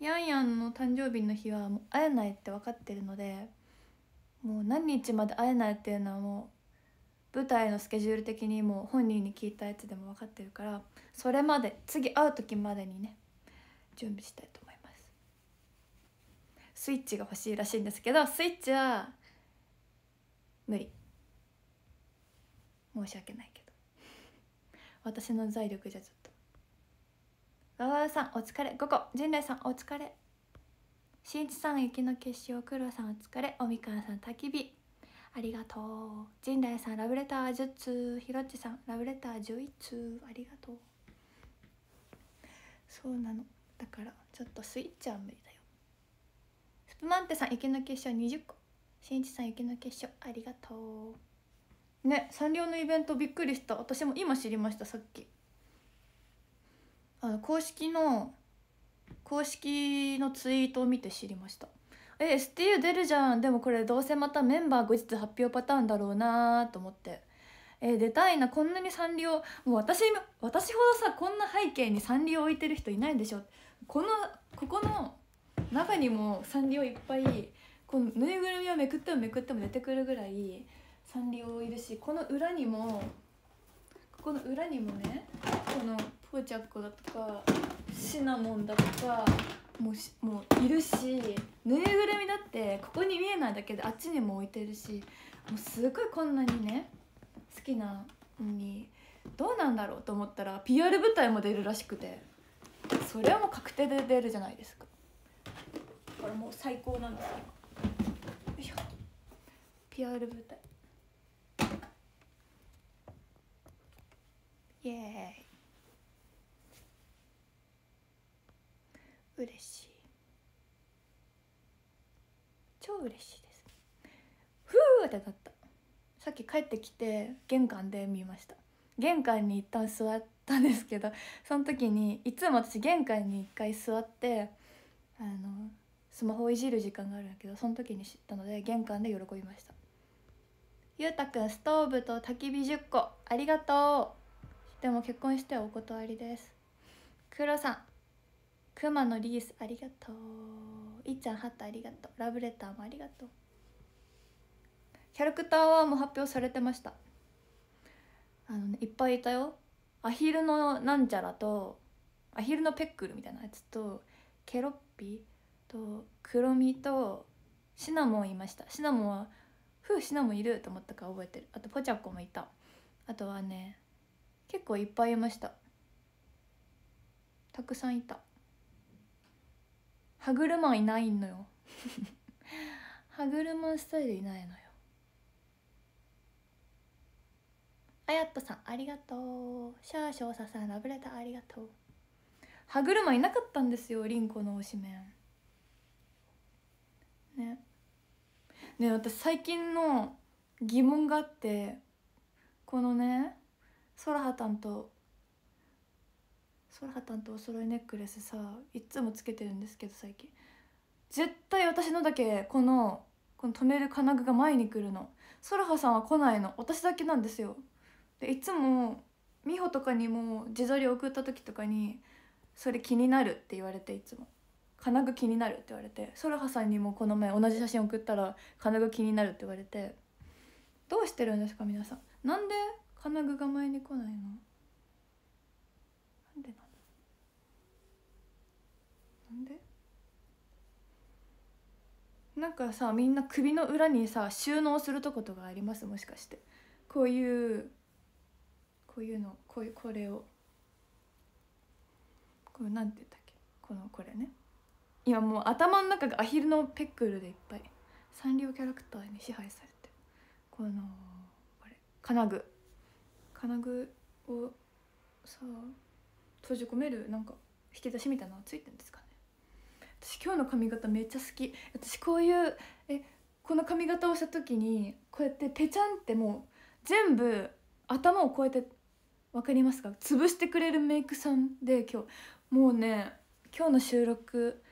ヤンヤンの誕生日の日はもう会えないって分かってるのでもう何日まで会えないっていうのはもう舞台のスケジュール的にもう本人に聞いたやつでも分かってるからそれまで次会う時までにね準備したいと思いますスイッチが欲しいらしいんですけどスイッチは無理申し訳ないけど私の財力じゃちょっとわわさんお疲れ午後陣内さんお疲れしんいちさん雪の結晶くろさんお疲れおみかんさん焚き火ありがとう陣内さんラブレター10通ひろっちさんラブレター11通ありがとうそうなのだからちょっとスイッチは無理だよスプマンテさん雪の結晶20個しんいちさん雪の結晶ありがとうねサンリオのイベントびっくりした私も今知りましたさっきあの公式の公式のツイートを見て知りましたえ STU 出るじゃんでもこれどうせまたメンバー後日発表パターンだろうなと思ってえ出たいなこんなにサンリオもう私私ほどさこんな背景にサンリオ置いてる人いないんでしょこのここの中にもサンリオいっぱいこのぬいぐるみをめくってもめくっても出てくるぐらいサンリオいるしこの裏にもここの裏にもねこのポーチャッだとかシナモンだとかもうもういるしぬいぐるみだってここに見えないだけであっちにも置いてるしもうすごいこんなにね好きなのにどうなんだろうと思ったら PR 舞台も出るらしくてそれはもう確定で出るじゃないですかだからもう最高なんですよよいしょ PR 舞台イエーイ嬉しい超嬉しいですふうってなったさっき帰ってきて玄関で見ました玄関に一旦座ったんですけどその時にいつも私玄関に一回座ってあのスマホをいじる時間があるんだけどその時に知ったので玄関で喜びましたゆうたくんストーブと焚き火10個ありがとうでも結婚してはお断りですロさんくまのリースありがとういっちゃんハットありがとうラブレターもありがとうキャラクターはもう発表されてましたあのねいっぱいいたよアヒルのなんちゃらとアヒルのペックルみたいなやつとケロッピと黒身とシナモンいましたシナモンはふうシナモンいると思ったから覚えてるあとポチャコもいたあとはね結構いっぱいいましたたくさんいた歯車いないのよ歯車スタイルいないのよあやっとさんありがとうシャーショーサさんラブレターありがとう歯車いなかったんですよりんこの推しメンねね私最近の疑問があってこのねそらはたんとソラハタンとお揃いネックレスさいっつもつけてるんですけど最近絶対私のだけこのこの止める金具が前に来るのソラハさんは来ないの私だけなんですよでいつも美穂とかにも自撮り送った時とかに「それ気になる」って言われていつも「金具気になる」って言われてソラハさんにもこの前同じ写真送ったら「金具気になる」って言われてどうしてるんですか皆さんなんで金具が前に来ないのなんでなんかさみんな首の裏にさ収納するとことがありますもしかしてこういうこういうのこういうこれをこれなんて言ったっけこのこれねいやもう頭の中がアヒルのペックルでいっぱいサンリオキャラクターに支配されてこのこれ金具金具をさ閉じ込めるなんか引き出しみたいなのついてるんですかね私今日の髪型めっちゃ好き私こういうえこの髪型をした時にこうやってぺちゃんってもう全部頭をこうやって分かりますか潰してくれるメイクさんで今日もうね今日の収録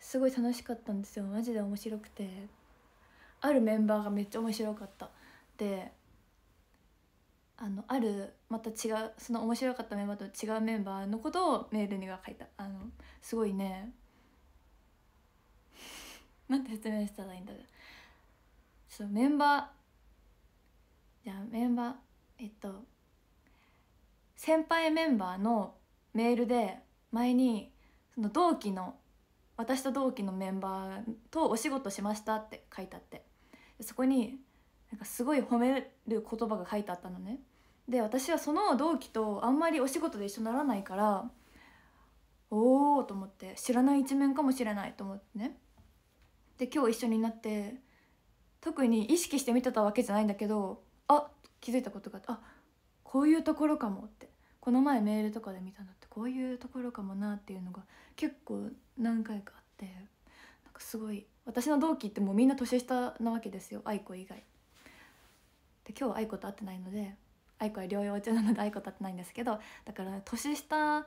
すごい楽しかったんですよマジで面白くてあるメンバーがめっちゃ面白かったであのあるまた違うその面白かったメンバーと違うメンバーのことをメールには書いたあのすごいねなんて説明したらいいんだろうちょっとメンバーじゃあメンバーえっと先輩メンバーのメールで前にその同期の私と同期のメンバーとお仕事しましたって書いてあってそこになんかすごい褒める言葉が書いてあったのねで私はその同期とあんまりお仕事で一緒にならないからおおと思って知らない一面かもしれないと思ってねで今日一緒になって特に意識して見てたわけじゃないんだけどあ気づいたことがあってあこういうところかもってこの前メールとかで見たのってこういうところかもなっていうのが結構何回かあってなんかすごい私の同期ってもうみんな年下なわけですよ愛子以外。で今日は愛子と会ってないので愛子は療養中なので愛子と会ってないんですけどだから年下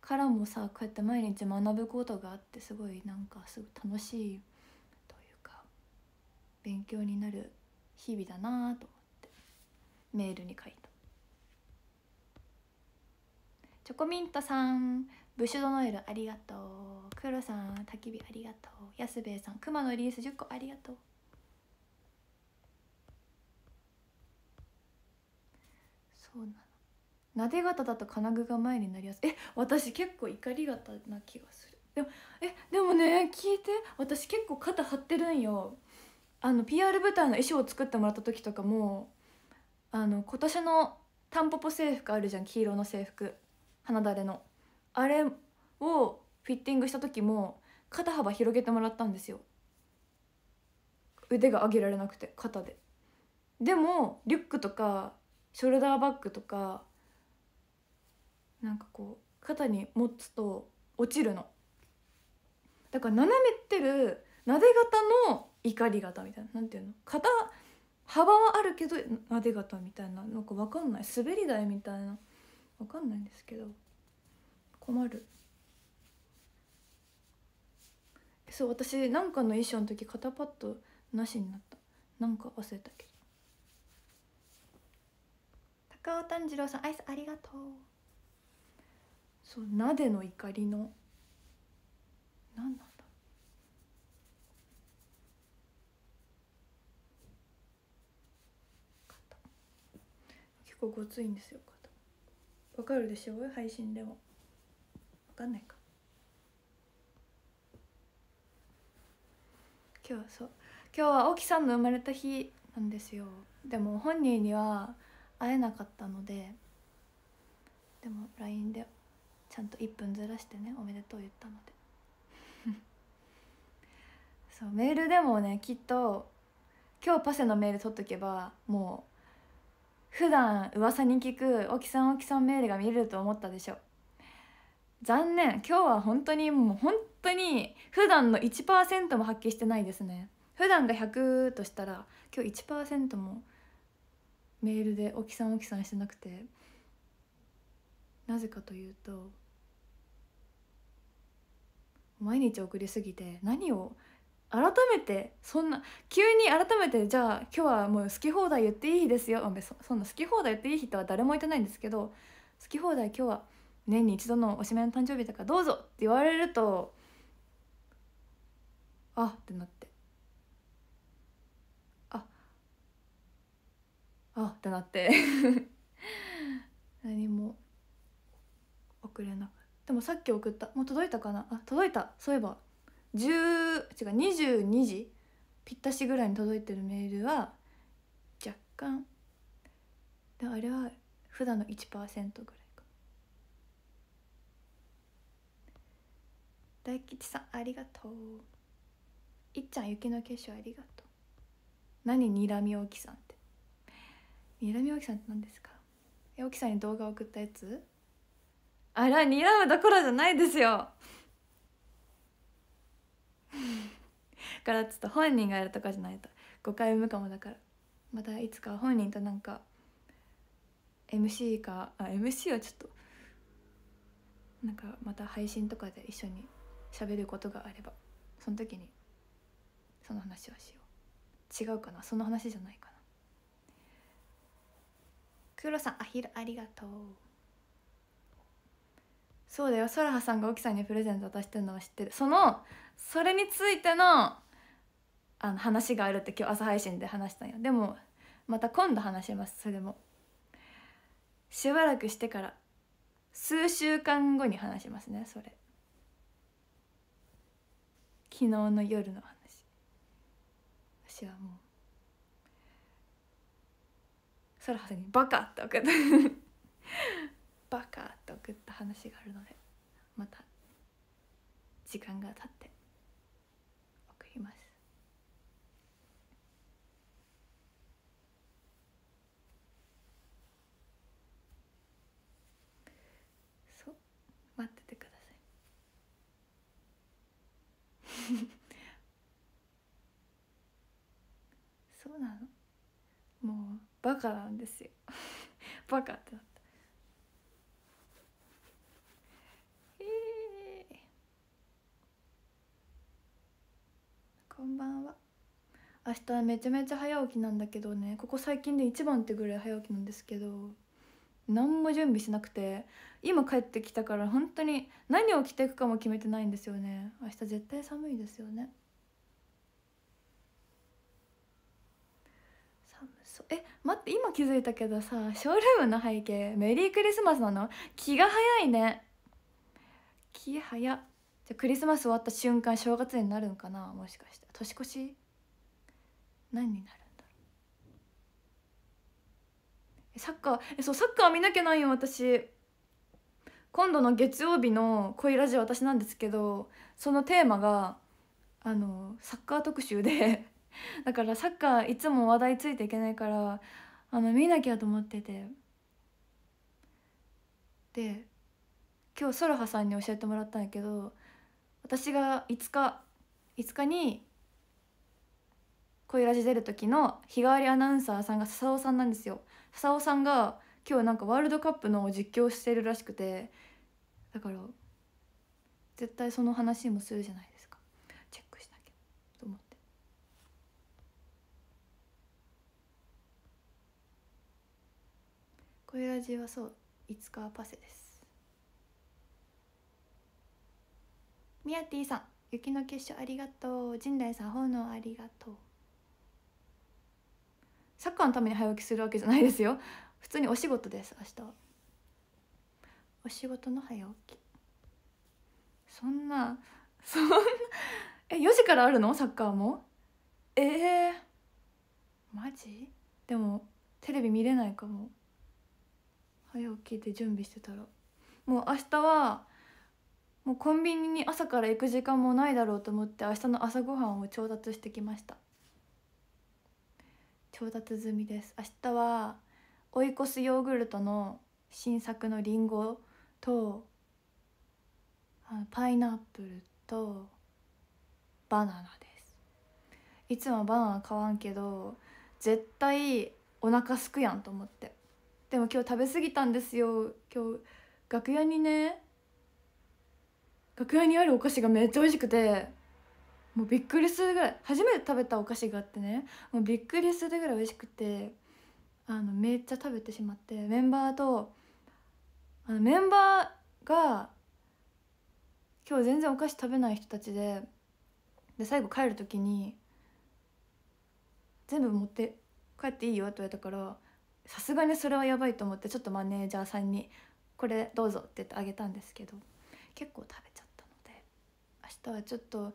からもさこうやって毎日学ぶことがあってすごいなんかすごい楽しい。勉強になる日々だなと思ってメールに書いたチョコミントさんブッシュドノエルありがとうクロさん焚き火ありがとう安兵衛さん熊のリース10個ありがとうそうなのなで型だと金具が前になりやすいえ私結構怒り型な気がするでもえでもね聞いて私結構肩張ってるんよあの PR 舞台の衣装を作ってもらった時とかもあの今年のタンポポ制服あるじゃん黄色の制服花だれのあれをフィッティングした時も肩幅広げてもらったんですよ腕が上げられなくて肩ででもリュックとかショルダーバッグとかなんかこう肩に持つと落ちるのだから斜めってるなで型の怒り型みたいなんていうの肩幅はあるけどなで型みたいななんか分かんない滑り台みたいな分かんないんですけど困るそう私なんかの衣装の時肩パッドなしになったなんか忘れたけど高尾炭治郎さんアイスありがとうそうなでの怒りの何なん構ごついんですよ肩わかるでしょう配信でもわかんないか今日はそう今日は沖さんの生まれた日なんですよでも本人には会えなかったのででも LINE でちゃんと1分ずらしてねおめでとう言ったので そうメールでもねきっと今日パセのメール取っとけばもう普段噂に聞く「おきさんおきさんメール」が見れると思ったでしょ残念今日は本当にもう本当に普段の1%も発揮してないですね普段が100としたら今日1%もメールで「おきさんおきさん」してなくてなぜかというと毎日送りすぎて何を改めてそんな急に改めてじゃあ今日はもう好き放題言っていいですよそんな好き放題言っていい日とは誰も言ってないんですけど好き放題今日は年に一度のおしめの誕生日だからどうぞって言われるとあってなってああってなって 何も送れなくでもさっき送ったもう届いたかなあ届いたそういえば違う22時ぴったしぐらいに届いてるメールは若干であれは普段の1%ぐらいか大吉さんありがとういっちゃん雪の化粧ありがとう何にらみおきさんってにらみおきさんって何ですかえおきさんに動画送ったやつあらにらむどころじゃないですよ からちょっと本人がやるとかじゃないと誤解を生むかもだからまたいつか本人となんか MC かあ MC はちょっとなんかまた配信とかで一緒に喋ることがあればその時にその話はしよう違うかなその話じゃないかな黒さんアヒルありがとうそうだよそらはさんが奥さんにプレゼント渡してるのは知ってるそのそれについてのあの話があるって今日朝配信で話したんよでもまた今度話しますそれもしばらくしてから数週間後に話しますねそれ昨日の夜の話私はもうそらはさに「バカ!」って送った バカって送った話があるのでまた時間が経って そうなのもうバカなんですよ バカってなったえー、こんばんは明日めちゃめちゃ早起きなんだけどねここ最近で一番ってぐらい早起きなんですけど何も準備しなくて今帰ってきたから本当に何を着ていくかも決めてないんですよね明日絶対寒いですよね寒そうえ待って今気づいたけどさショールームの背景メリークリスマスなの気が早いね気早じゃあクリスマス終わった瞬間正月になるのかなもしかして年越し何になるサッカーえそうサッカー見なきゃないよ私今度の月曜日の「恋ラジオ」私なんですけどそのテーマがあのサッカー特集で だからサッカーいつも話題ついていけないからあの見なきゃと思っててで今日ソロハさんに教えてもらったんやけど私が5日5日に恋ラジ出る時の日替わりアナウンサーさんが笹尾さんなんですよ笹尾さんが今日なんかワールドカップの実況してるらしくてだから絶対その話もするじゃないですかチェックしなきゃと思っていう味はそういつかパセですミヤティさん雪の結晶ありがとう陣内さん炎ありがとうサッカーのために早起きするわけじゃないですよ普通にお仕事です明日お仕事の早起きそんな そんなえ4時からあるのサッカーもええー、マジでもテレビ見れないかも早起きで準備してたらもう明日はもうコンビニに朝から行く時間もないだろうと思って明日の朝ごはんを調達してきました調達済みです明日は追い越すヨーグルトの新作のりんごとあのパイナップルとバナナですいつもバナナ買わんけど絶対お腹すくやんと思ってでも今日食べ過ぎたんですよ今日楽屋にね楽屋にあるお菓子がめっちゃ美味しくてもうびっくりするぐらい初めて食べたお菓子があってねもうびっくりするぐらい美味しくてあのめっちゃ食べてしまってメンバーとあのメンバーが今日全然お菓子食べない人たちでで最後帰る時に「全部持って帰っていいよ」って言われたからさすがにそれはやばいと思ってちょっとマネージャーさんに「これどうぞ」って言ってあげたんですけど結構食べちゃったので明日はちょっと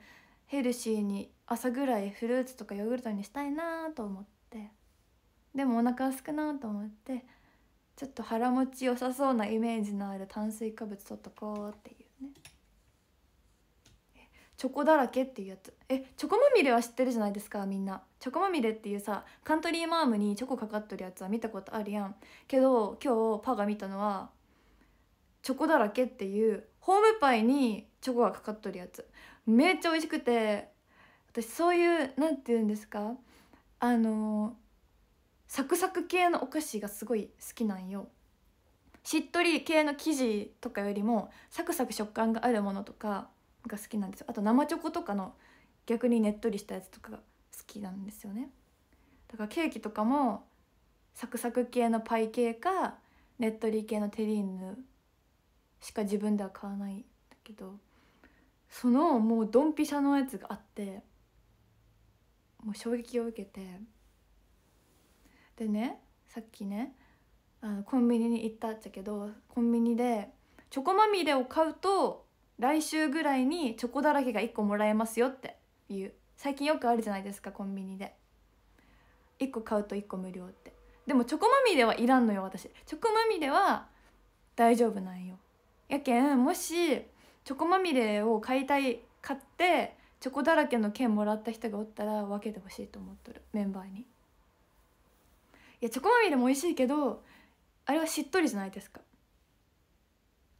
ヘルシーに朝ぐらいフルーツとかヨーグルトにしたいなと思ってでもお腹空くなと思ってちょっと腹持ち良さそうなイメージのある炭水化物取っとこうっていうねチョコだらけっていうやつえチョコまみれは知ってるじゃないですかみんなチョコまみれっていうさカントリーマームにチョコかかっとるやつは見たことあるやんけど今日パが見たのはチョコだらけっていうホームパイにチョコがかかっとるやつめっちゃ美味しくて私そういう何て言うんですかあのーサクサク系のお菓子がすごい好きなんよしっとり系の生地とかよりもサクサク食感があるものとかが好きなんですよあと生チョコとかの逆にねっとりしたやつとかが好きなんですよねだからケーキとかもサクサク系のパイ系かねっとり系のテリーヌしか自分では買わないんだけどそのもうドンピシャのやつがあってもう衝撃を受けて。でねさっきねあのコンビニに行ったっちゃけどコンビニでチョコまみれを買うと来週ぐらいにチョコだらけが1個もらえますよっていう最近よくあるじゃないですかコンビニで1個買うと1個無料ってでもチョコまみれはいらんのよ私チョコまみれは大丈夫なんよやけんもしチョコまみれを買いたい買ってチョコだらけの券もらった人がおったら分けてほしいと思っとるメンバーに。いやチョコまみれも美味しいけどあれはしっとりじゃないですか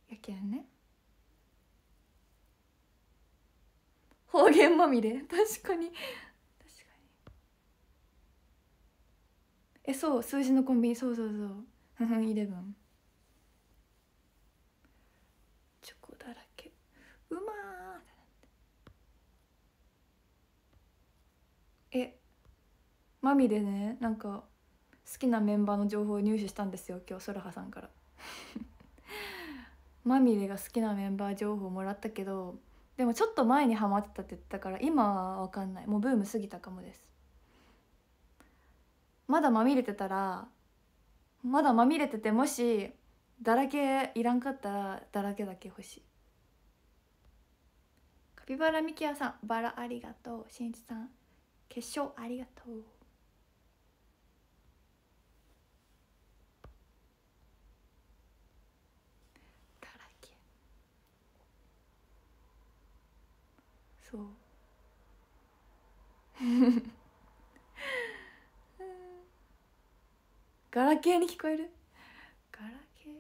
やけんね方言まみれ確かに確かにえそう数字のコンビニそうそうそうふふんイレブンチョコだらけうまーえまみれねなんか好きなメンバーの情報を入手したんですよ今日そらはさんからまみれが好きなメンバー情報もらったけどでもちょっと前にハマってたって言ったから今は分かんないもうブーム過ぎたかもですまだまみれてたらまだまみれててもしだらけいらんかったらだらけだけ欲しいカピバラミキアさんバラありがとうしんいちさん決勝ありがとうそう ガラケーに聞こえるガラケー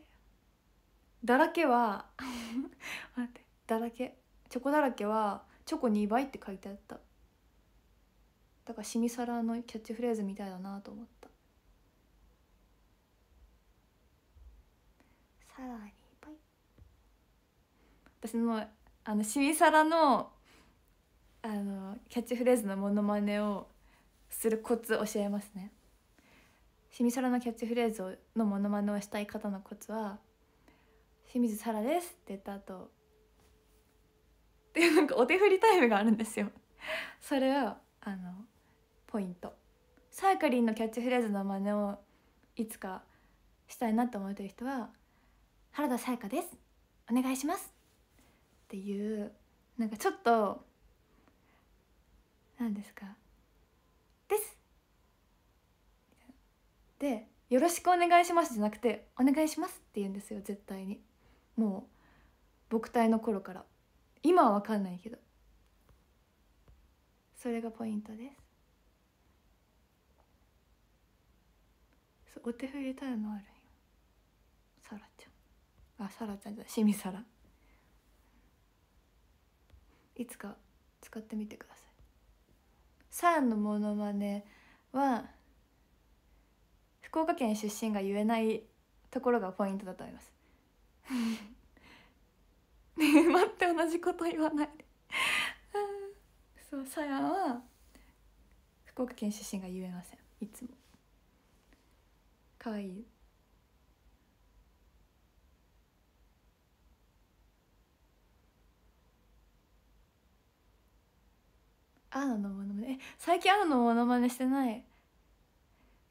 だらけは 待ってだらけチョコだらけはチョコ2倍って書いてあっただからシミサラのキャッチフレーズみたいだなと思ったさらに倍私のあのシミサラのあのキャッチフレーズのモノマネをするコツ教えますね清水ラのキャッチフレーズのモノマネをしたい方のコツは「清水羅です」って言った後っていうなんかお手振りタイムがあるんですよそれはあのポイントサやカリンのキャッチフレーズの真似をいつかしたいなと思ってる人は「原田沙耶香ですお願いします」っていうなんかちょっと何ですか?」ですで「よろしくお願いします」じゃなくて「お願いします」って言うんですよ絶対にもう僕隊の頃から今は分かんないけどそれがポイントですお手振りタイムあるよさらちゃんあさらちゃんじゃないしみさらいつか使ってみてくださいサーのモノマネは福岡県出身が言えないところがポイントだと思います ね待って同じこと言わないでそうサヤンは福岡県出身が言えませんいつも可愛いアーナのモノマネ最近アーナのモノマネしてない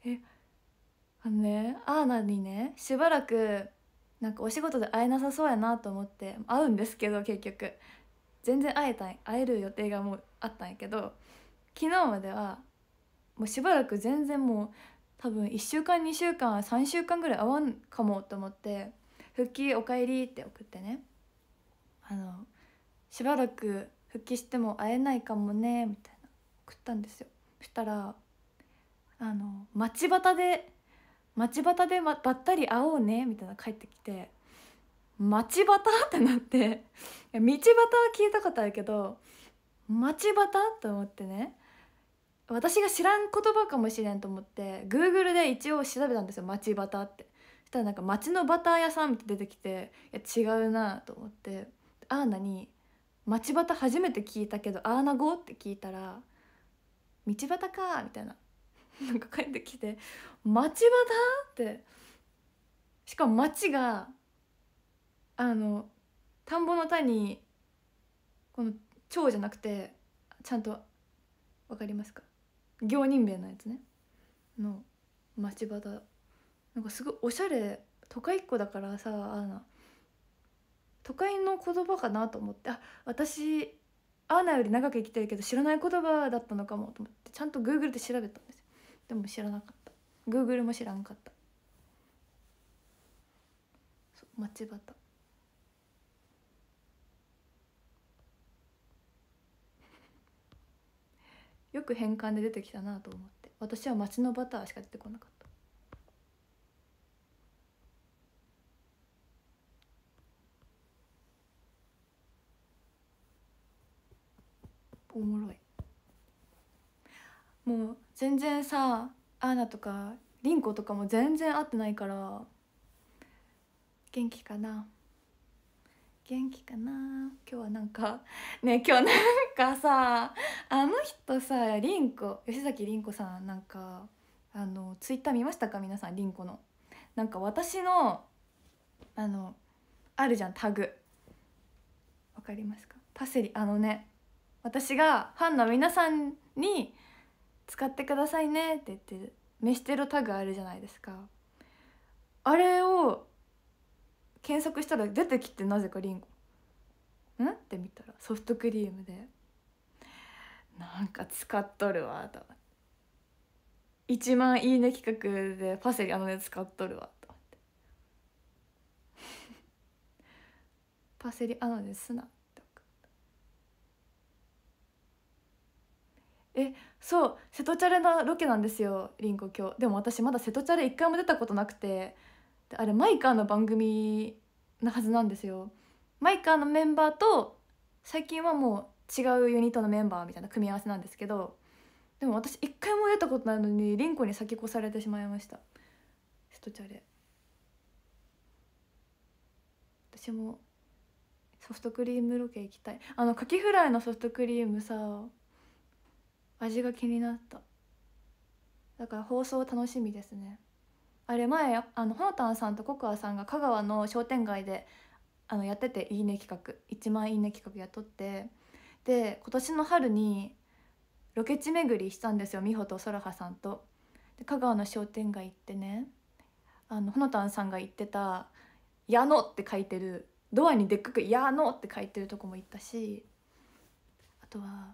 えあのねアーナにねしばらくなんかお仕事で会えなさそうやなと思って会うんですけど結局全然会えた会える予定がもうあったんやけど昨日まではもうしばらく全然もう多分1週間2週間3週間ぐらい会わんかもと思って「復帰おかえり」って送ってねあのしばらく復帰しても会えないかもね」みたいな送ったんですよ。そしたらあの町端で町端で、ま、ばったり会おうねみたいな帰ってきて町端ってなって道端は聞いたことあるけど町端と思ってね私が知らん言葉かもしれんと思って Google で一応調べたんですよ町端ってそしたらなんか町のバター屋さんって出てきていや違うなと思ってああ何町端初めて聞いたけど「アーナゴ?」って聞いたら「道端か」みたいな なんか帰ってきて「町端?」ってしかも町があの田んぼの田にこの「蝶」じゃなくてちゃんと分かりますか行人弁のやつねの町端なんかすごいおしゃれ都会っ子だからさあーな都会の言葉かなと思ってあ私アーナより長く生きてるけど知らない言葉だったのかもと思ってちゃんとグーグルで調べたんですよでも知らなかったグーグルも知らんかったそう町端よく変換で出てきたなと思って私は町のバターしか出てこなかったおもろいもう全然さアーナとかリンコとかも全然会ってないから元気かな元気かな今日はなんかね今日なんかさあの人さリンコ吉崎リンコさんなんかあのツイッター見ましたか皆さんリンコのなんか私のあのあるじゃんタグわかりますかパセリあのね私がファンの皆さんに使ってくださいねって言って飯テロタグあるじゃないですかあれを検索したら出てきてなぜかりんごんって見たらソフトクリームでなんか使っとるわと1万いいね企画でパセリあのね使っとるわと思ってパセリあのねすなえそう瀬戸チャレのロケなんですよりんこ今日でも私まだ瀬戸チャレ一回も出たことなくてあれマイカーの番組なはずなんですよマイカーのメンバーと最近はもう違うユニットのメンバーみたいな組み合わせなんですけどでも私一回も出たことないのにりんこに先越されてしまいました瀬戸チャレ私もソフトクリームロケ行きたいあのカキフライのソフトクリームさ味が気になっただから放送楽しみですねあれ前あのほのたんさんとココアさんが香川の商店街であのやってて「いいね」企画1万「いいね」企画やっとってで今年の春にロケ地巡りしたんですよ美穂とそらはさんと。で香川の商店街行ってねあのほのたんさんが言ってた「矢野」って書いてるドアにでっかく「矢野」って書いてるとこも行ったしあとは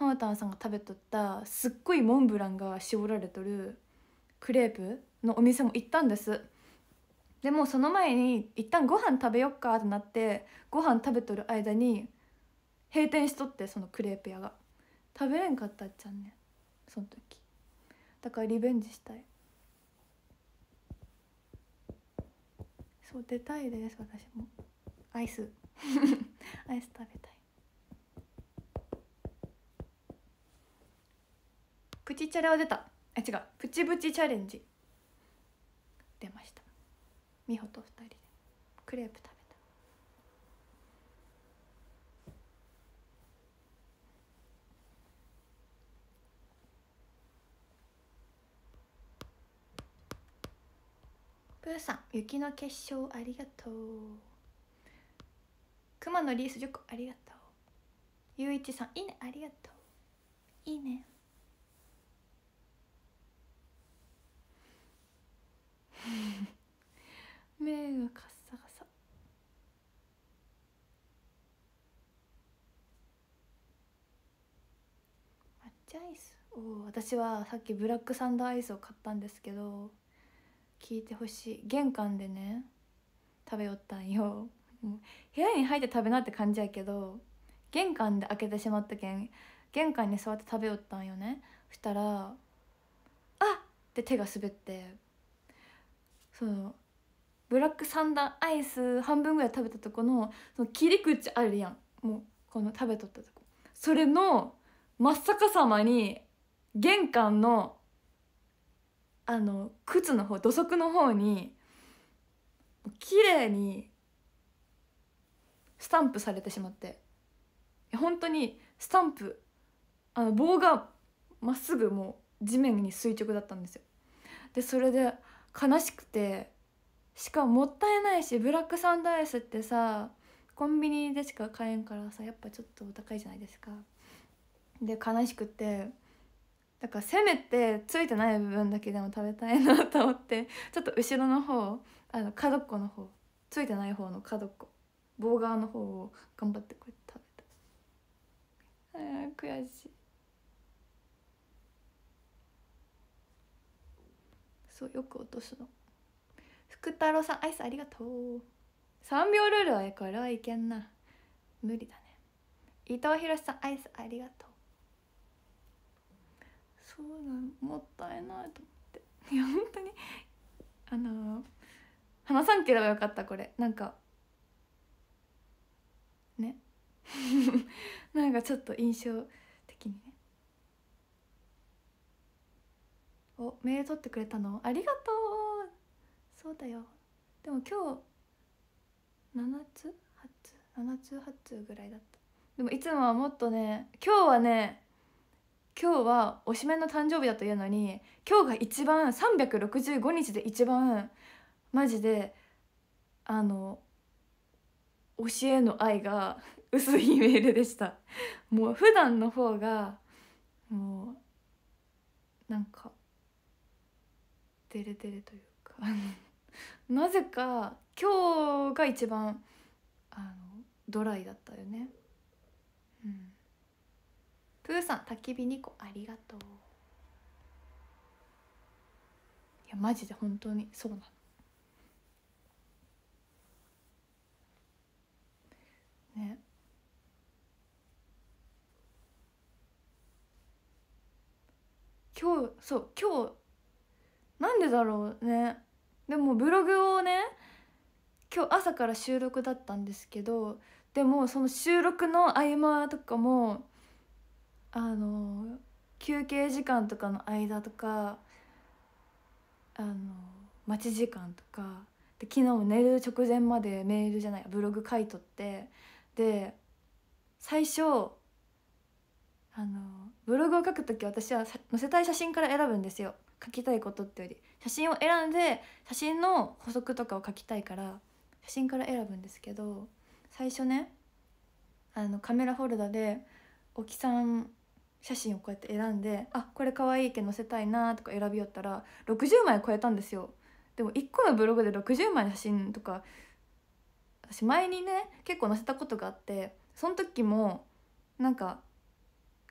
ハムタンさんが食べとったすっごいモンブランが絞られとるクレープのお店も行ったんですでもその前に一旦ご飯食べよっかってなってご飯食べとる間に閉店しとってそのクレープ屋が食べれんかったっちゃんねその時だからリベンジしたいそう出たいです私もアイス アイス食べたいプチチャラは出たあ違うプチプチチャレンジ出ました美穂と2人でクレープ食べたプーさん雪の結晶ありがとう熊のリース10個ありがとうゆういちさんいいねありがとういいね目がカッサカサアイスお私はさっきブラックサンドアイスを買ったんですけど聞いてほしい玄関でね食べよったんよ部屋に入って食べなって感じやけど玄関で開けてしまったけん玄関に座って食べよったんよねそしたら「あっ!」って手が滑って。そうブラックサンダーアイス半分ぐらい食べたとこのその切り口あるやんもうこの食べとったとこそれの真っ逆さまに玄関のあの靴の方土足の方に綺麗にスタンプされてしまって本当にスタンプあの棒がまっすぐもう地面に垂直だったんですよでそれで悲しくてしかももったいないしブラックサンドアイスってさコンビニでしか買えんからさやっぱちょっとお高いじゃないですかで悲しくてだからせめてついてない部分だけでも食べたいなと思ってちょっと後ろの方あの角っこの方ついてない方の角っこ棒側の方を頑張ってこうやって食べたあ悔しいそうよく落とすの福太郎さんアイスありがとう3秒ルールはこれはいけんな無理だね伊藤博さんアイスありがとうそうなのもったいないと思っていや本当にあのー、話さんければよかったこれなんかね なんかちょっと印象的にねおメール取ってくれたのありがとうそうだよでも今日7つ8つ7つ8つぐらいだったでもいつもはもっとね今日はね今日はおしめの誕生日だというのに今日が一番365日で一番マジであの教えの愛が 薄いメールでしたもう普段の方がもうなんかデレデレというか なぜか今日が一番あのドライだったよねうんプーさん焚き火2個ありがとういやマジで本当にそうなのね今日そう今日なんでだろうねでもブログをね今日朝から収録だったんですけどでもその収録の合間とかもあの休憩時間とかの間とかあの待ち時間とかで昨日も寝る直前までメールじゃないブログ書いとってで最初あのブログを書く時私は載せたい写真から選ぶんですよ。書きたいことってより写真を選んで写真の補足とかを書きたいから写真から選ぶんですけど最初ねあのカメラフォルダでおきさん写真をこうやって選んであこれ可愛いけど載せたいなとか選びよったら60枚超えたんですよでも1個のブログで60枚の写真とか私前にね結構載せたことがあってその時もなんか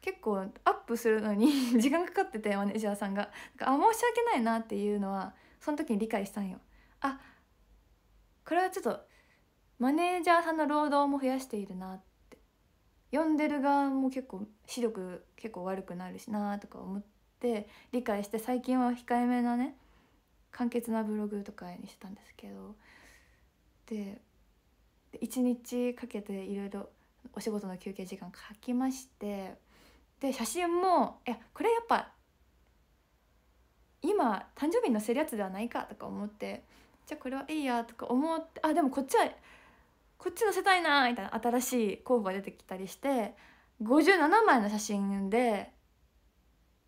結構アップするのに 時間かかっててマネージャーさんがあ申し訳ないなっていうのはその時に理解したんよあこれはちょっとマネージャーさんの労働も増やしているなって読んでる側も結構視力結構悪くなるしなとか思って理解して最近は控えめなね簡潔なブログとかにしてたんですけどで1日かけていろいろお仕事の休憩時間書きましてで写真もいやこれやっぱ今誕生日に載せるやつではないかとか思ってじゃあこれはいいやとか思ってあでもこっちはこっち載せたいなみたいな新しい候補が出てきたりして57枚の写真で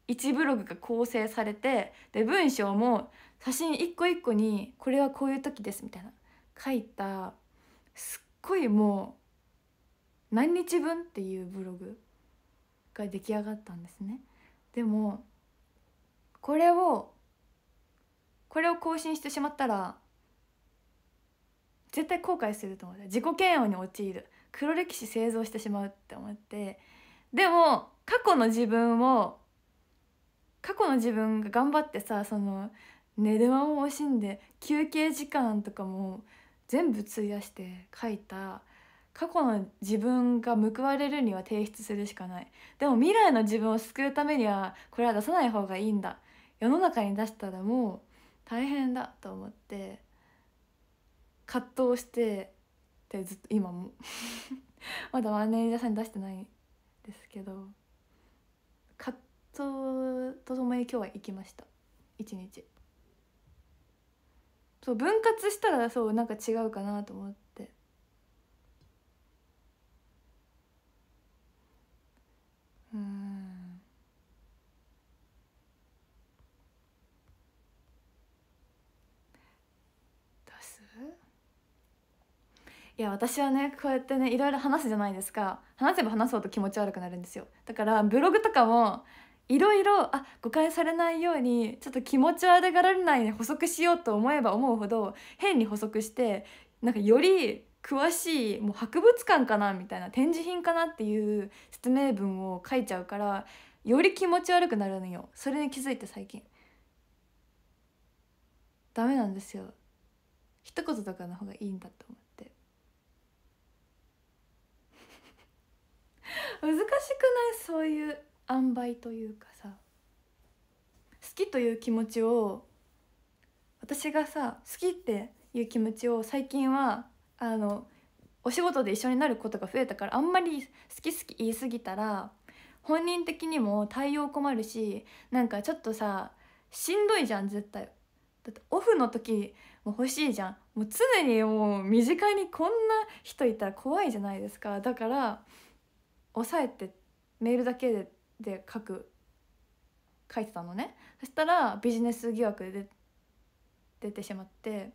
1ブログが構成されてで文章も写真一個一個に「これはこういう時です」みたいな書いたすっごいもう何日分っていうブログが出来上がったんですねでもこれをこれを更新してしまったら絶対後悔すると思って自己嫌悪に陥る黒歴史製造してしまうって思ってでも過去の自分を過去の自分が頑張ってさその寝る間も惜しんで休憩時間とかも全部費やして書いた過去の自分が報われるには提出するしかないでも未来の自分を救うためにはこれは出さない方がいいんだ世の中に出したらもう大変だと思って葛藤してでずっと今も まだマネージャーさんに出してないですけど葛藤とともに今日は行きました一日そう分割したらそうなんか違うかなと思って。うん出すいや私はねこうやってねいろいろ話すじゃないですか話せば話そうと気持ち悪くなるんですよだからブログとかもいろいろあ誤解されないようにちょっと気持ち悪がられないように補足しようと思えば思うほど変に補足してなんかより詳しいもう博物館かなみたいな展示品かなっていう説明文を書いちゃうからより気持ち悪くなるのよそれに気づいて最近ダメなんですよ一言とかの方がいいんだと思って 難しくないそういう塩梅というかさ好きという気持ちを私がさ好きっていう気持ちを最近はあのお仕事で一緒になることが増えたからあんまり好き好き言い過ぎたら本人的にも対応困るしなんかちょっとさしんどいじゃん絶対だってオフの時も欲しいじゃんもう常にもう身近にこんな人いたら怖いじゃないですかだから抑えてメールだけでで書く書いてたのねそしたらビジネス疑惑で出てしまって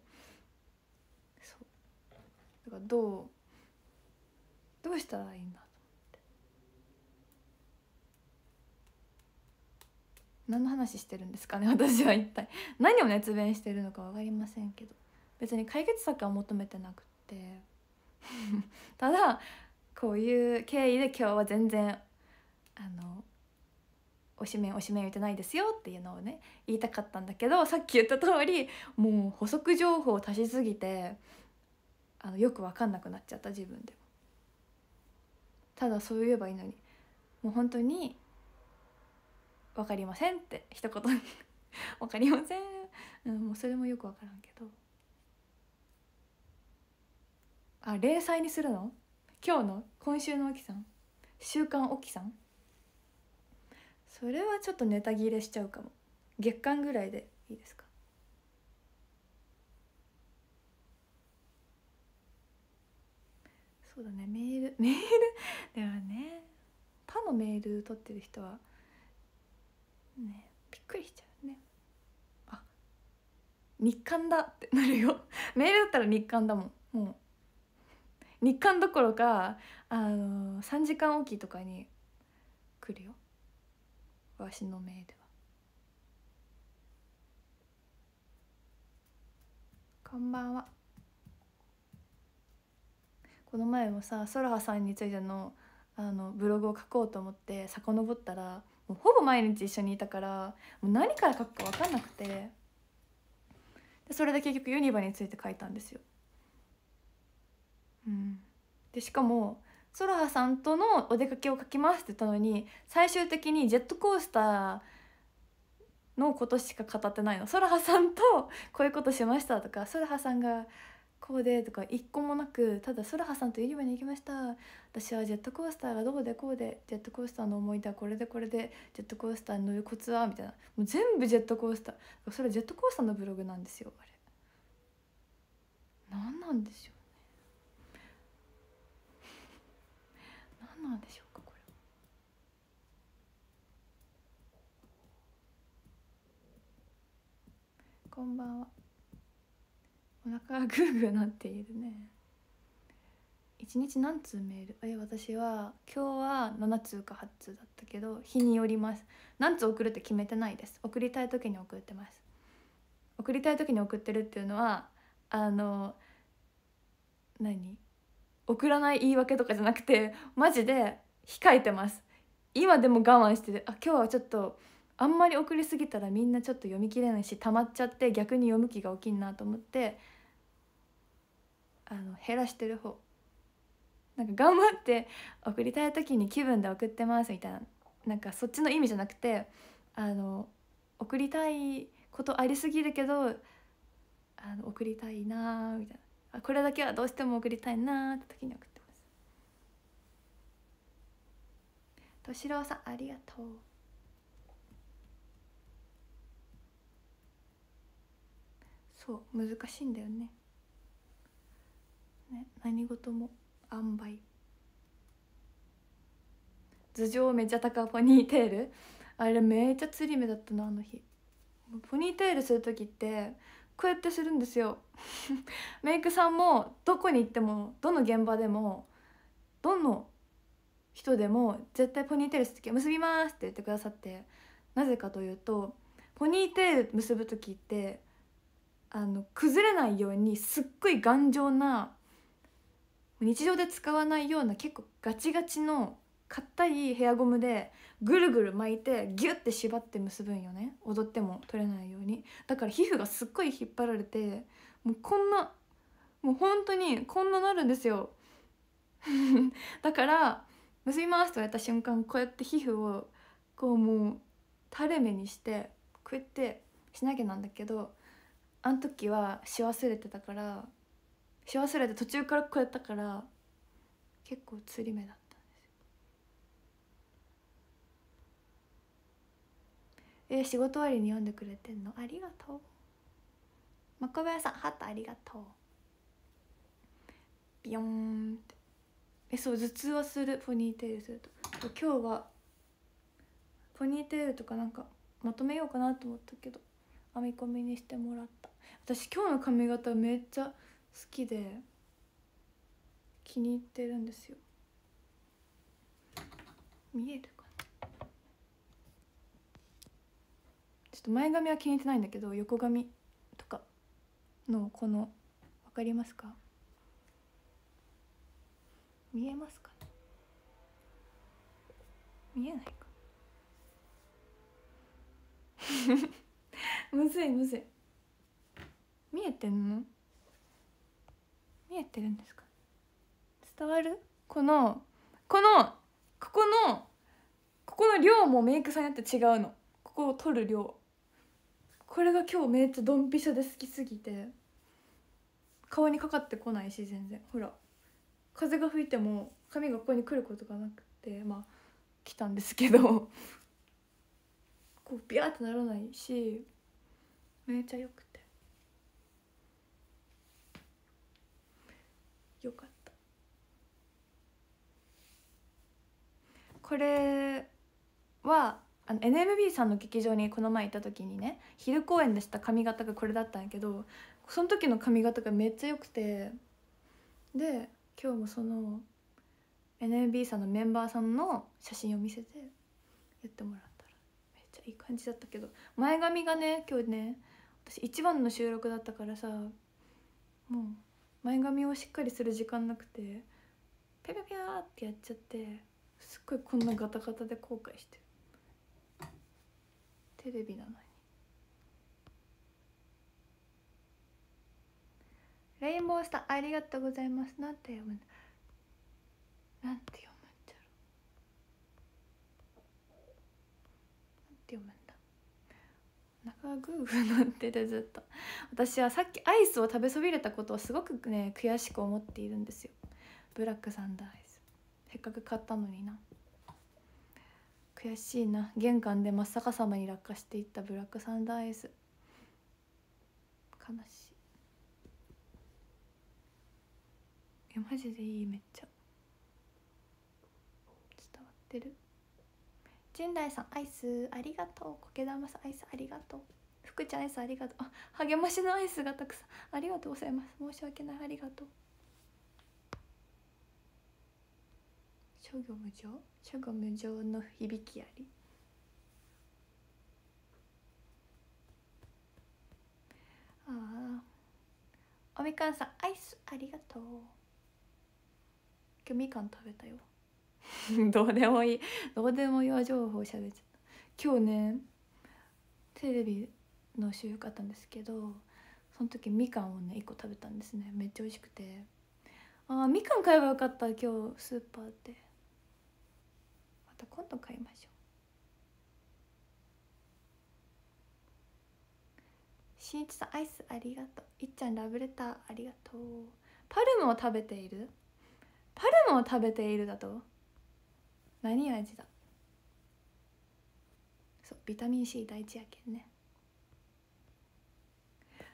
だからどうどうしたらいいんだと思って何の話してるんですかね 私は一体何を熱弁してるのか分かりませんけど別に解決策は求めてなくて ただこういう経緯で今日は全然あのおしめんおしめん言ってないですよっていうのをね言いたかったんだけどさっき言った通りもう補足情報を足しすぎてあのよく分かんなくなっちゃった自分でもただそう言えばいいのにもう本当に「分かりません」って一言に「分 かりません」うん、もうそれもよく分からんけどあ零細にするの今日の今週のおさん週刊沖さんそれはちょっとネタ切れしちゃうかも月間ぐらいでいいですそうだねメール メールではね他のメール取ってる人はねびっくりしちゃうねあ日刊だってなるよ メールだったら日刊だもんもう日刊どころかあのー、3時間おきとかに来るよわしのメールはこんばんはこの前もさソラハさんについてのあのブログを書こうと思って遡ったらもうほぼ毎日一緒にいたからもう何から書くか分かんなくてでそれで結局ユニバについて書いたんですよ。うん、でしかもソラハさんとのお出かけを書きますって言ったのに最終的にジェットコースターのことしか語ってないの。ソラハさんとこういうことしましたとかソラハさんがこうでとか一個もなくただソラハさんとユニバに行きました私はジェットコースターがどうでこうでジェットコースターの思い出はこれでこれでジェットコースターに乗るコツはみたいなもう全部ジェットコースターそれはジェットコースターのブログなんですよあれ何なんでしょうね何なんでしょうかこれこんばんはお腹がグーグーなっているね一日何通メールえ私は今日は7通か8通だったけど日によります何通送るって決めてないです送りたい時に送ってます送りたい時に送ってるっていうのはあの何送らない言い訳とかじゃなくてマジで控えてます今でも我慢しててあ今日はちょっとあんまり送りすぎたらみんなちょっと読みきれないし溜まっちゃって逆に読む気が起きんなと思ってあの減らしてる方なんか頑張って送りたい時に気分で送ってますみたいななんかそっちの意味じゃなくてあの送りたいことありすぎるけどあの送りたいなーみたいなこれだけはどうしても送りたいなーって時に送ってます敏郎さんありがとうそう難しいんだよねね、何事も塩梅頭上めっちゃ高ポニーテールあれめっちゃ釣り目だったのあの日ポニーテールする時ってこうやってするんですよ メイクさんもどこに行ってもどの現場でもどの人でも絶対ポニーテールする時結びますって言ってくださってなぜかというとポニーテール結ぶ時ってあの崩れないようにすっごい頑丈な日常で使わないような結構ガチガチの硬いヘアゴムでぐるぐる巻いてギュッて縛って結ぶんよね踊っても取れないようにだから皮膚がすっごい引っ張られてもうこんなもう本当にこんななるんですよ だから「結びます」とやった瞬間こうやって皮膚をこうもう垂れ目にしてこうやってしなきゃなんだけどあの時はし忘れてたからし忘れて途中からこうやったから結構釣り目だったんですえ仕事終わりに読んでくれてんのありがとう真小林さんハートありがとうビヨンってえそう頭痛はするポニーテールすると今日はポニーテールとかなんかまとめようかなと思ったけど編み込みにしてもらった私今日の髪型めっちゃ好きで気に入ってるんですよ見えるかなちょっと前髪は気に入ってないんだけど横髪とかのこの分かりますか見えますかね見えないか むずいむずい見えてんの見えてるんですか伝わるこのこのここのここの量もメイクさんによって違うのここを取る量これが今日めっちゃドンピシャで好きすぎて顔にかかってこないし全然ほら風が吹いても髪がここに来ることがなくてまあ来たんですけどこうビャーってならないしめっちゃよくて。これはあの NMB さんの劇場にこの前行った時にね昼公演でした髪型がこれだったんやけどその時の髪型がめっちゃ良くてで今日もその NMB さんのメンバーさんの写真を見せてやってもらったらめっちゃいい感じだったけど前髪がね今日ね私一番の収録だったからさもう前髪をしっかりする時間なくてピャピャピャってやっちゃって。すっごいこんなガタガタで後悔してるテレビなのにレインボースターありがとうございますなんて読むなんて読むんだろなんて読むんだお腹グーグーなってるずっと私はさっきアイスを食べそびれたことをすごくね悔しく思っているんですよブラックサンダーアイスせっかく買ったのにな悔しいな玄関で真っ逆さまに落下していったブラックサンダーエース悲しいえマジでいいめっちゃ伝わってる陣内さんアイスありがとう苔玉さんアイスありがとう福ちゃんアイスありがとうあ励ましのアイスがたくさんありがとうございます申し訳ないありがとう諸行無常諸行無常の響きありああおみかんさんアイスありがとう今日みかん食べたよ どうでもいいどうでもいい情報喋っちゃった今日ねテレビの収録あったんですけどその時みかんをね1個食べたんですねめっちゃ美味しくてああみかん買えばよかった今日スーパーでた今度買いましょう新一さんアイスありがとういっちゃんラブレターありがとうパルムを食べているパルムを食べているだと何味だそうビタミン C 大事やけんね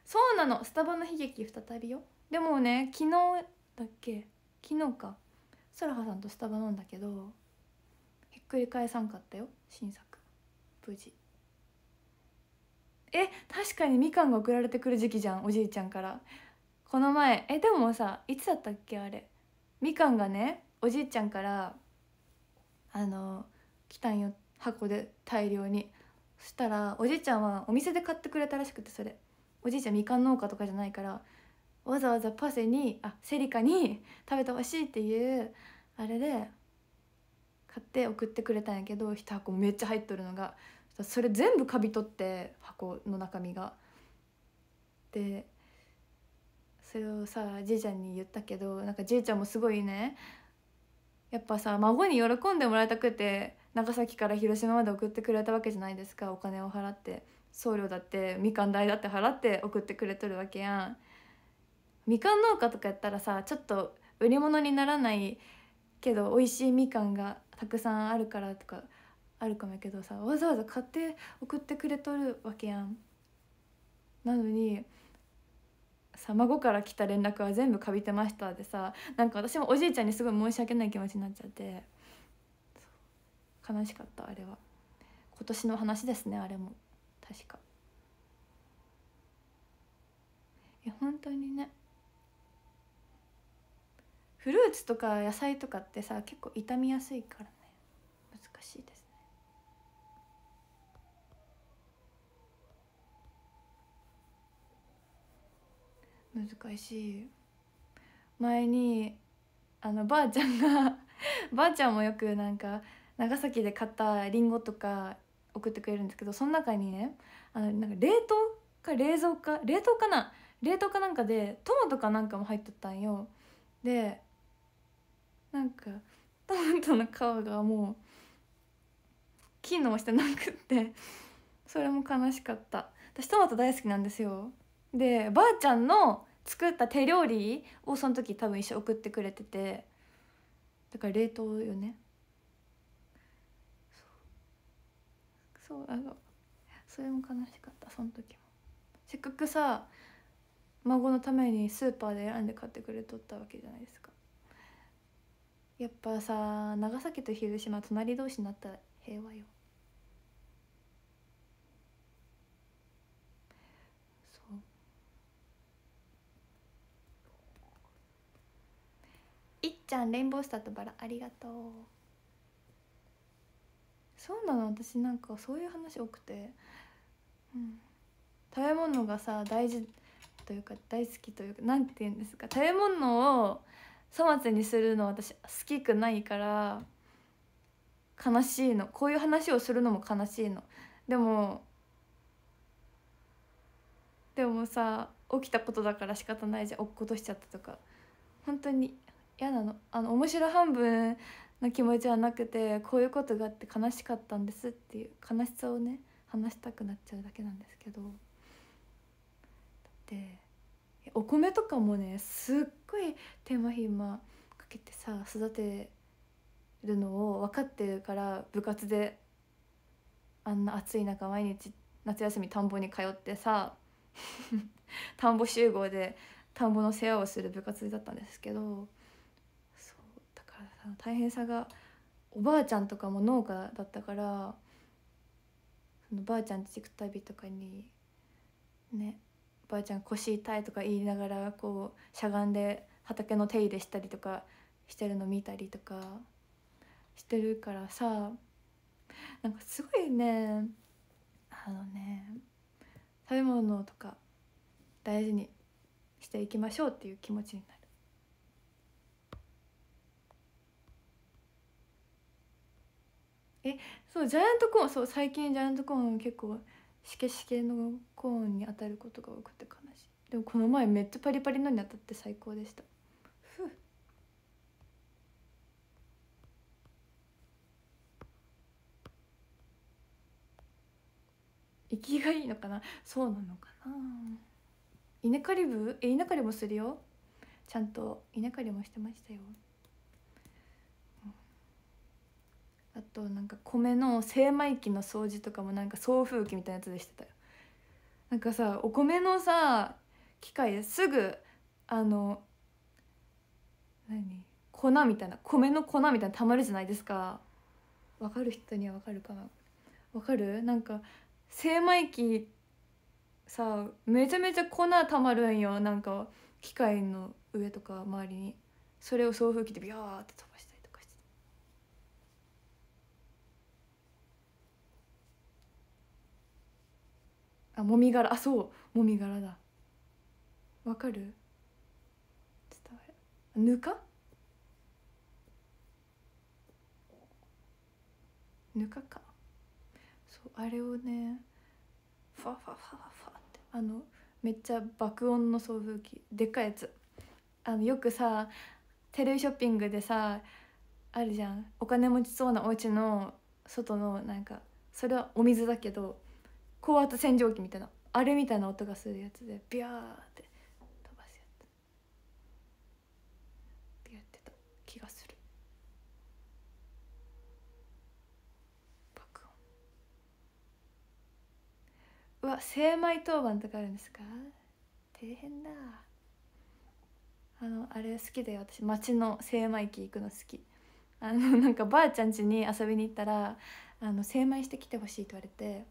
そうなのスタバの悲劇再びよでもね昨日だっけ昨日かそらはさんとスタバ飲んだけど繰り返さんかったよ新作無事え確かにみかんが送られてくる時期じゃんおじいちゃんからこの前えでもさいつだったっけあれみかんがねおじいちゃんからあの来たんよ箱で大量にそしたらおじいちゃんはお店で買ってくれたらしくてそれおじいちゃんみかん農家とかじゃないからわざわざパセにあセリカに食べてほしいっていうあれで買って送ってくれたんやけど一箱めっちゃ入っとるのがそれ全部カビ取って箱の中身が。でそれをさじいちゃんに言ったけどなんかじいちゃんもすごいねやっぱさ孫に喜んでもらいたくて長崎から広島まで送ってくれたわけじゃないですかお金を払って送料だってみかん代だって払って送ってくれとるわけやん。みかん農家とかやったらさちょっと売り物にならないけど美味しいみかんがたくさんあるからとかあるかもやけどさわざわざ買って送ってくれとるわけやん。なのにさ孫から来た連絡は全部かびてましたでさなんか私もおじいちゃんにすごい申し訳ない気持ちになっちゃって悲しかったあれは今年の話ですねあれも確かいや本当にねフルーツとか野菜とかってさ結構傷みやすいからね難しいですね難しい前にあのばあちゃんが ばあちゃんもよくなんか長崎で買ったりんごとか送ってくれるんですけどその中にねあのなんか冷凍か冷蔵か冷凍かな冷凍かなんかでトマトかなんかも入っとったんよでなんかトマトの皮がもう機能してなくってそれも悲しかった私トマト大好きなんですよでばあちゃんの作った手料理をその時多分一緒送ってくれててだから冷凍よねそうあのそれも悲しかったその時もせっかくさ孫のためにスーパーで選んで買ってくれとったわけじゃないですかやっぱさ長崎と広島隣同士になった平和よそういっちゃんレインボースターとバラありがとうそうなの私なんかそういう話多くてうん食べ物がさ大事というか大好きというかなんて言うんですか食べ物を粗末にするの私好きくないから悲しいのこういう話をするのも悲しいのでもでもさ起きたことだから仕方ないじゃん落っことしちゃったとか本当に嫌なのあの面白半分の気持ちはなくてこういうことがあって悲しかったんですっていう悲しさをね話したくなっちゃうだけなんですけどだってお米とかもねすっごい手間暇かけてさ育てるのを分かってるから部活であんな暑い中毎日夏休み田んぼに通ってさ 田んぼ集合で田んぼの世話をする部活だったんですけどそうだからさ大変さがおばあちゃんとかも農家だったからそのばあちゃんち行くたびとかにねばあちゃん腰痛いとか言いながらこうしゃがんで畑の手入れしたりとかしてるの見たりとかしてるからさなんかすごいねあのね食べ物とか大事にしていきましょうっていう気持ちになる。えそうジャイアントコーンそう最近ジャイアントコーン結構色紙系のコーンに当たることが多くて悲しいでもこの前めっちゃパリパリのに当たって最高でしたふう息がいいのかなそうなのかな稲刈り部え稲刈りもするよちゃんと稲刈りもしてましたよあとなんか米の精米機の掃除とかもなんか送風機みたいなやつでしてたよなんかさお米のさ機械ですぐあの何粉みたいな米の粉みたいなたまるじゃないですかわかる人にはわかるかなわかるなんか精米機さめちゃめちゃ粉たまるんよなんか機械の上とか周りにそれを送風機でビャーって飛ばあもみ殻あそうもみ殻だわかるぬかぬかかそうあれをねファファファファってあのめっちゃ爆音の送風機でっかいやつあのよくさテレビショッピングでさあるじゃんお金持ちそうなお家の外のなんかそれはお水だけど高圧洗浄機みたいなあれみたいな音がするやつでビャーって飛ばすやつってーってた気がする爆音うわ精米当番とかあるんですか大変だあのあれ好きで私町の精米機行くの好きあのなんかばあちゃん家に遊びに行ったらあの精米してきてほしいと言われて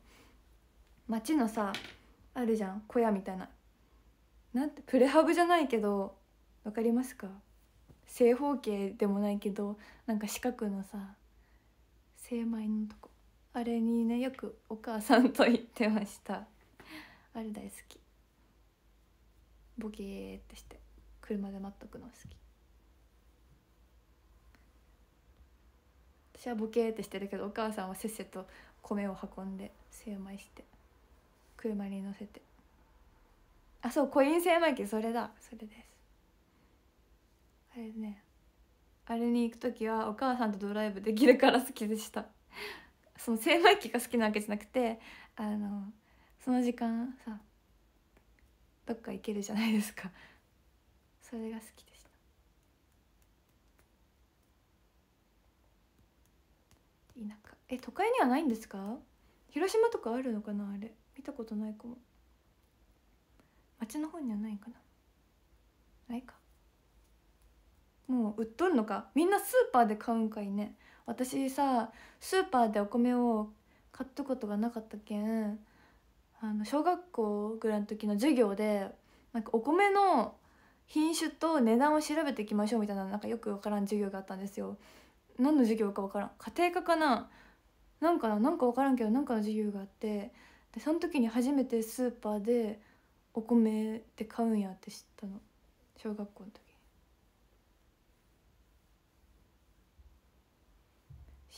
町のさあるじゃん小屋みたいななんてプレハブじゃないけど分かりますか正方形でもないけどなんか四角のさ精米のとこあれにねよくお母さんと言ってましたあれ大好きボケーってして車で待っとくの好き私はボケーってしてるけどお母さんはせっせと米を運んで精米して車に乗せてあそうコイン精米機それだそれですあれねあれに行く時はお母さんとドライブできるから好きでした その精米機が好きなわけじゃなくてあのその時間さどっか行けるじゃないですか それが好きでした田舎え都会にはないんですか広島とかあるのかなあれ見たことないかも町の方にはないかなないかもう売っとるのかみんなスーパーで買うんかいね私さスーパーでお米を買ったことがなかったけんあの小学校ぐらいの時の授業でなんかお米の品種と値段を調べていきましょうみたいななんかよくわからん授業があったんですよ何の授業かわからん家庭科かななんかなんかわからんけどなんかの授業があってでその時に初めてスーパーでお米って買うんやって知ったの小学校の時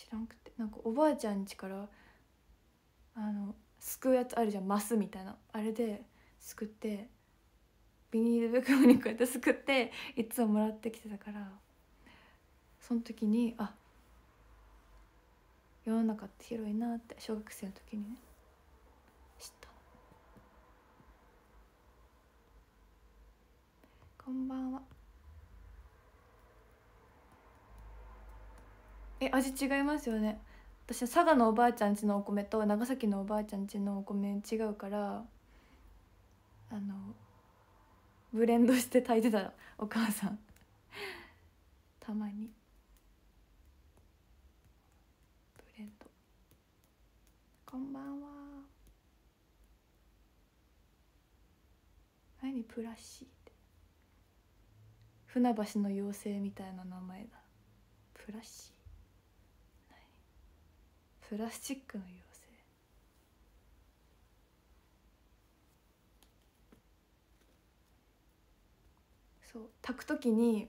知らんくてなんかおばあちゃん家からあのすくうやつあるじゃんマスみたいなあれですくってビニール袋にこうやってすくっていつももらってきてたからその時にあ世の中って広いなって小学生の時にね。こんばんはえ味違いますよね私は佐賀のおばあちゃんちのお米と長崎のおばあちゃんちのお米違うからあのブレンドして炊いてたお母さんたまにブレンドこんばんは何プラッシー船橋の妖精みたいな名前だプラシプラスチックの妖精そう炊く時に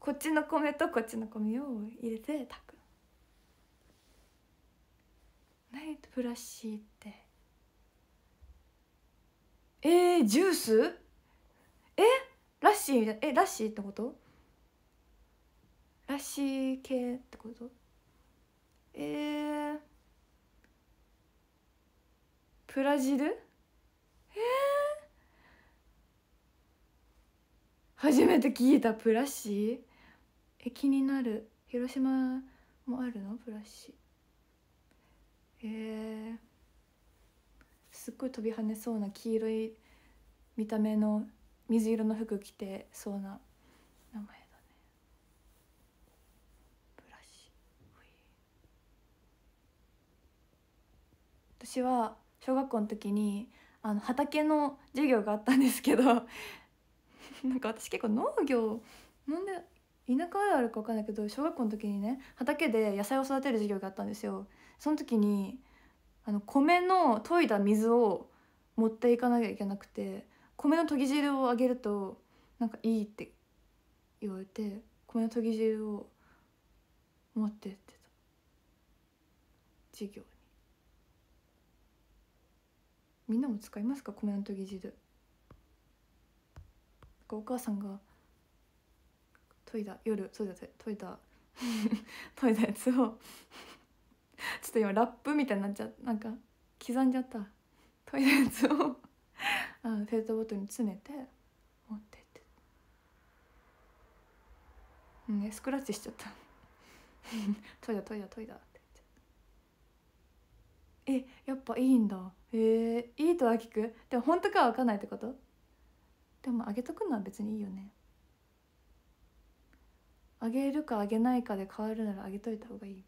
こっちの米とこっちの米を入れて炊く何プラッシーってえー、ジュースえっラッシーみたいなえラッシーってことラッシー系ってことえー、ブラジルえー、初めて聞いたプラッシーえ気になる広島もあるのプラッシーえー、すっごい飛び跳ねそうな黄色い見た目の水色の服着てそうな名前だねブラシ私は小学校の時にあの畑の授業があったんですけど なんか私結構農業なんで田舎あるか分かんないけど小学校の時にね畑で野菜を育てる授業があったんですよその時にあの米の研いだ水を持っていかなきゃいけなくて米のとぎ汁をあげるとなんかいいって言われて米のとぎ汁を持ってってた授業にみんなも使いますか米のとぎ汁お母さんが研いだ夜そうだ研いだ研いだやつをちょっと今ラップみたいになっちゃなんか刻んじゃった研いだやつをあのペットボトルに詰めて持ってってねスクラッチしちゃった「トイだトイだトイだ」って言ったえやっぱいいんだえー、いいとは聞くでも本当かは分かんないってことでもあげとくのは別にいいよねあげるかあげないかで変わるならあげといた方がいい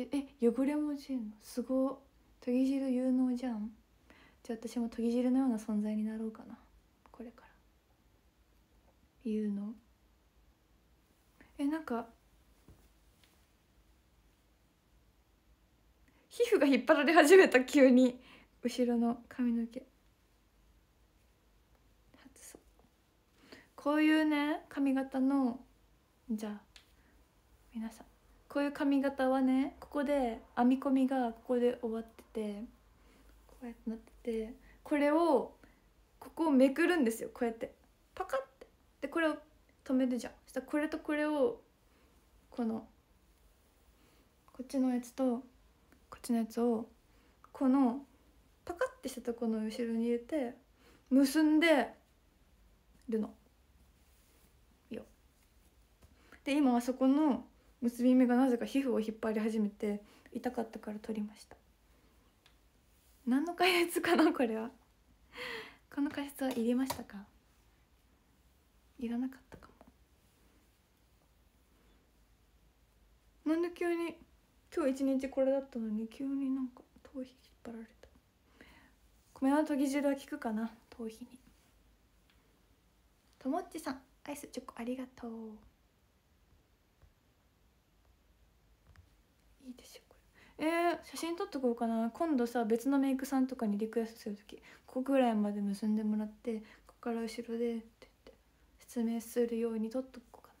え汚れも落ちのすごとぎ汁有能じゃんじゃあ私もとぎ汁のような存在になろうかなこれから有能えなんか皮膚が引っ張られ始めた急に後ろの髪の毛こういうね髪型のじゃあ皆さんこういう髪型はねここで編み込みがここで終わっててこうやってなっててこれをここをめくるんですよこうやってパカッてでこれを止めるじゃんそしたらこれとこれをこのこっちのやつとこっちのやつをこのパカッてしたとこの後ろに入れて結んでるの。よで今はそこの結び目がなぜか皮膚を引っ張り始めて痛かったから取りました何の解説かなこれはこの解説はいりましたかいらなかったかもなんで急に今日一日これだったのに急になんか頭皮引っ張られた米の研ぎ汁は効くかな頭皮にともっちさんアイスチョコありがとういいでしょこれえー、写真撮っとこうかな今度さ別のメイクさんとかにリクエストする時ここぐらいまで結んでもらってここから後ろでって言って説明するように撮っとこうか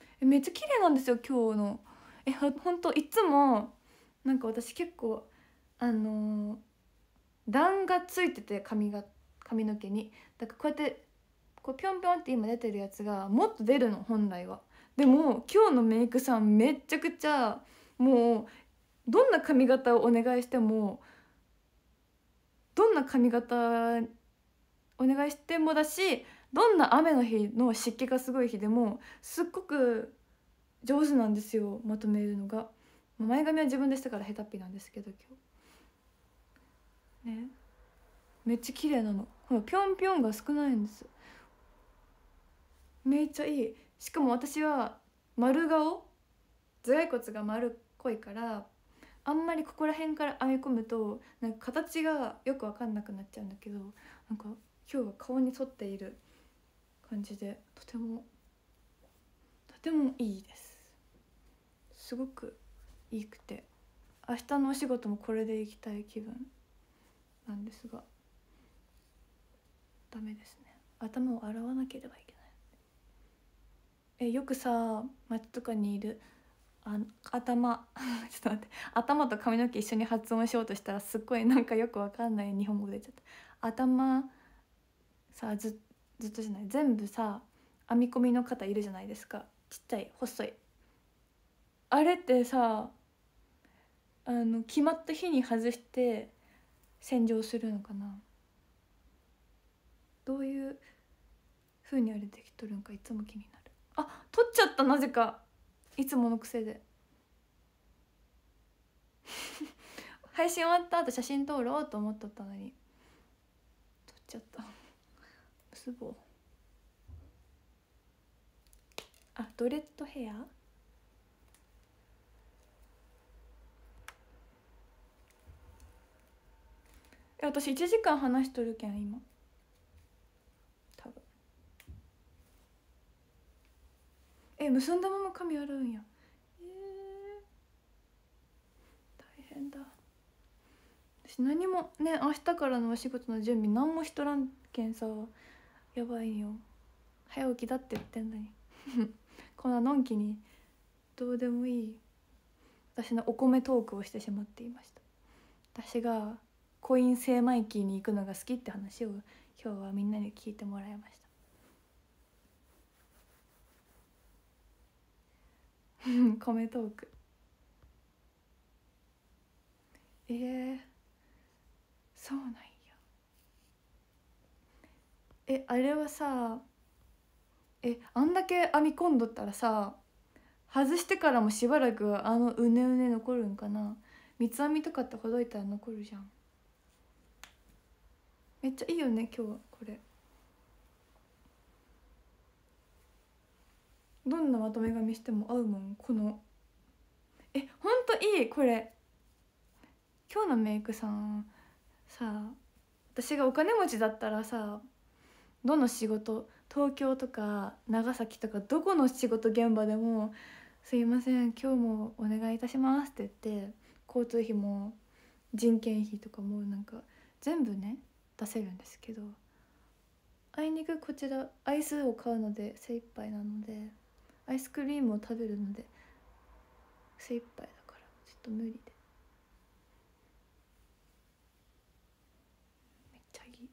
なえめっちゃ綺麗なんですよ今日のえほんといつもなんか私結構あのー、段がついてて髪が髪の毛にだからこうやってこうピョンピョンって今出てるやつがもっと出るの本来はでも今日のメイクさんめっちゃくちゃもうどんな髪型をお願いしてもどんな髪型お願いしてもだしどんな雨の日の湿気がすごい日でもすっごく上手なんですよまとめるのが前髪は自分でしたから下手っぴなんですけど今日ねめっちゃ綺麗なのほらぴょんぴょんが少ないんですめっちゃいいしかも私は丸顔頭蓋骨が丸ぽいからあんまりここら辺から編み込むとなんか形がよく分かんなくなっちゃうんだけどなんか今日は顔に沿っている感じでとてもとてもいいですすごくいいくて明日のお仕事もこれでいきたい気分なんですがダメですね頭を洗わなければいけないえよくさ街とかにいるあ頭 ちょっと待って頭と髪の毛一緒に発音しようとしたらすっごいなんかよくわかんない日本語出ちゃった頭さずずっとじゃない全部さ編み込みの方いるじゃないですかちっちゃい細いあれってさあの決まった日に外して洗浄するのかなどういうふうにあれできとるんかいつも気になるあ取っちゃったなぜかいつもの癖で配信終わった後写真撮ろうと思っとったのに撮っちゃった結ぼうあドレッドヘア私1時間話しとるけん今。え結んだまま髪洗うんやえー、大変だ私何もね明日からのお仕事の準備何もしとらんけんさやばいよ早起きだって言ってんのに こんなのんきにどうでもいい私のお米トークをしてしまっていました私がコイン精米機に行くのが好きって話を今日はみんなに聞いてもらいました米トークえー、そうなんやえあれはさえあんだけ編み込んどったらさ外してからもしばらくあのうねうね残るんかな三つ編みとかってほどいたら残るじゃんめっちゃいいよね今日はこれ。どんなまとめ髪しても合うもんこのえほんといいこれ今日のメイクさんさあ私がお金持ちだったらさどの仕事東京とか長崎とかどこの仕事現場でも「すいません今日もお願いいたします」って言って交通費も人件費とかもなんか全部ね出せるんですけどあいにくこちら愛数を買うので精一杯なので。アイスクリームを食べるので精一杯だからちょっと無理でめっちゃいい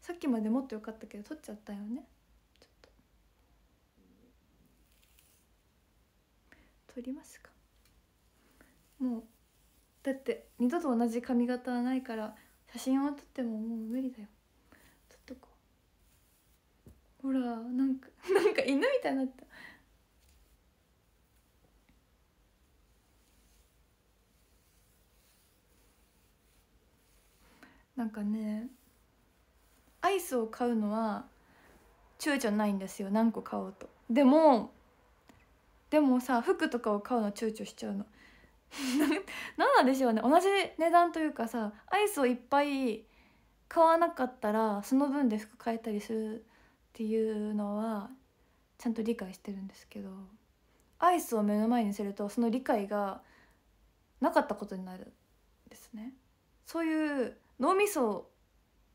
さっきまでもっと良かったけど取っちゃったよねちょっと取りますかもうだって二度と同じ髪型はないから写真を撮ってももう無理だよ撮っとこうほらなんか なんか犬みたいになったなんかねアイスを買うのは躊躇ないんですよ何個買おうとでもでもさ服とかを買うの躊躇しちゃうの何 なんでしょうね同じ値段というかさアイスをいっぱい買わなかったらその分で服買えたりするっていうのはちゃんと理解してるんですけどアイスを目の前にするとその理解がなかったことになるんですねそういう脳みそ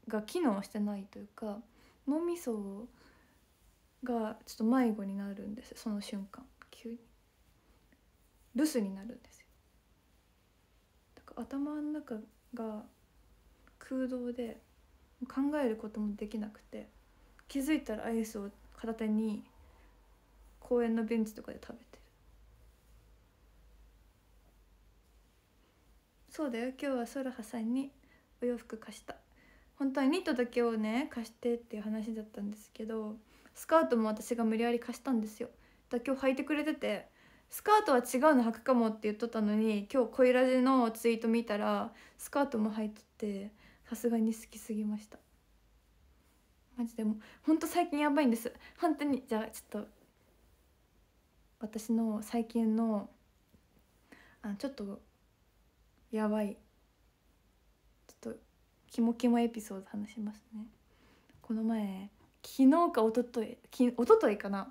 が機能してないというか脳みそがちょっと迷子になるんですその瞬間急に留守になるんですよだから頭の中が空洞で考えることもできなくて気づいたらアイスを片手に公園のベンチとかで食べてるそうだよ今日はソラハさんにお洋服貸した本当はニットだけをね貸してっていう話だったんですけどスカートも私が無理やり貸したんですよだ今日履いてくれててスカートは違うの履くかもって言っとったのに今日恋ラジのツイート見たらスカートも履いとってさすがに好きすぎましたマジでもほんと最近やばいんです本当にじゃあちょっと私の最近のあちょっとやばいキモキモエピソード話しますねこの前昨日か一昨日き一昨日かな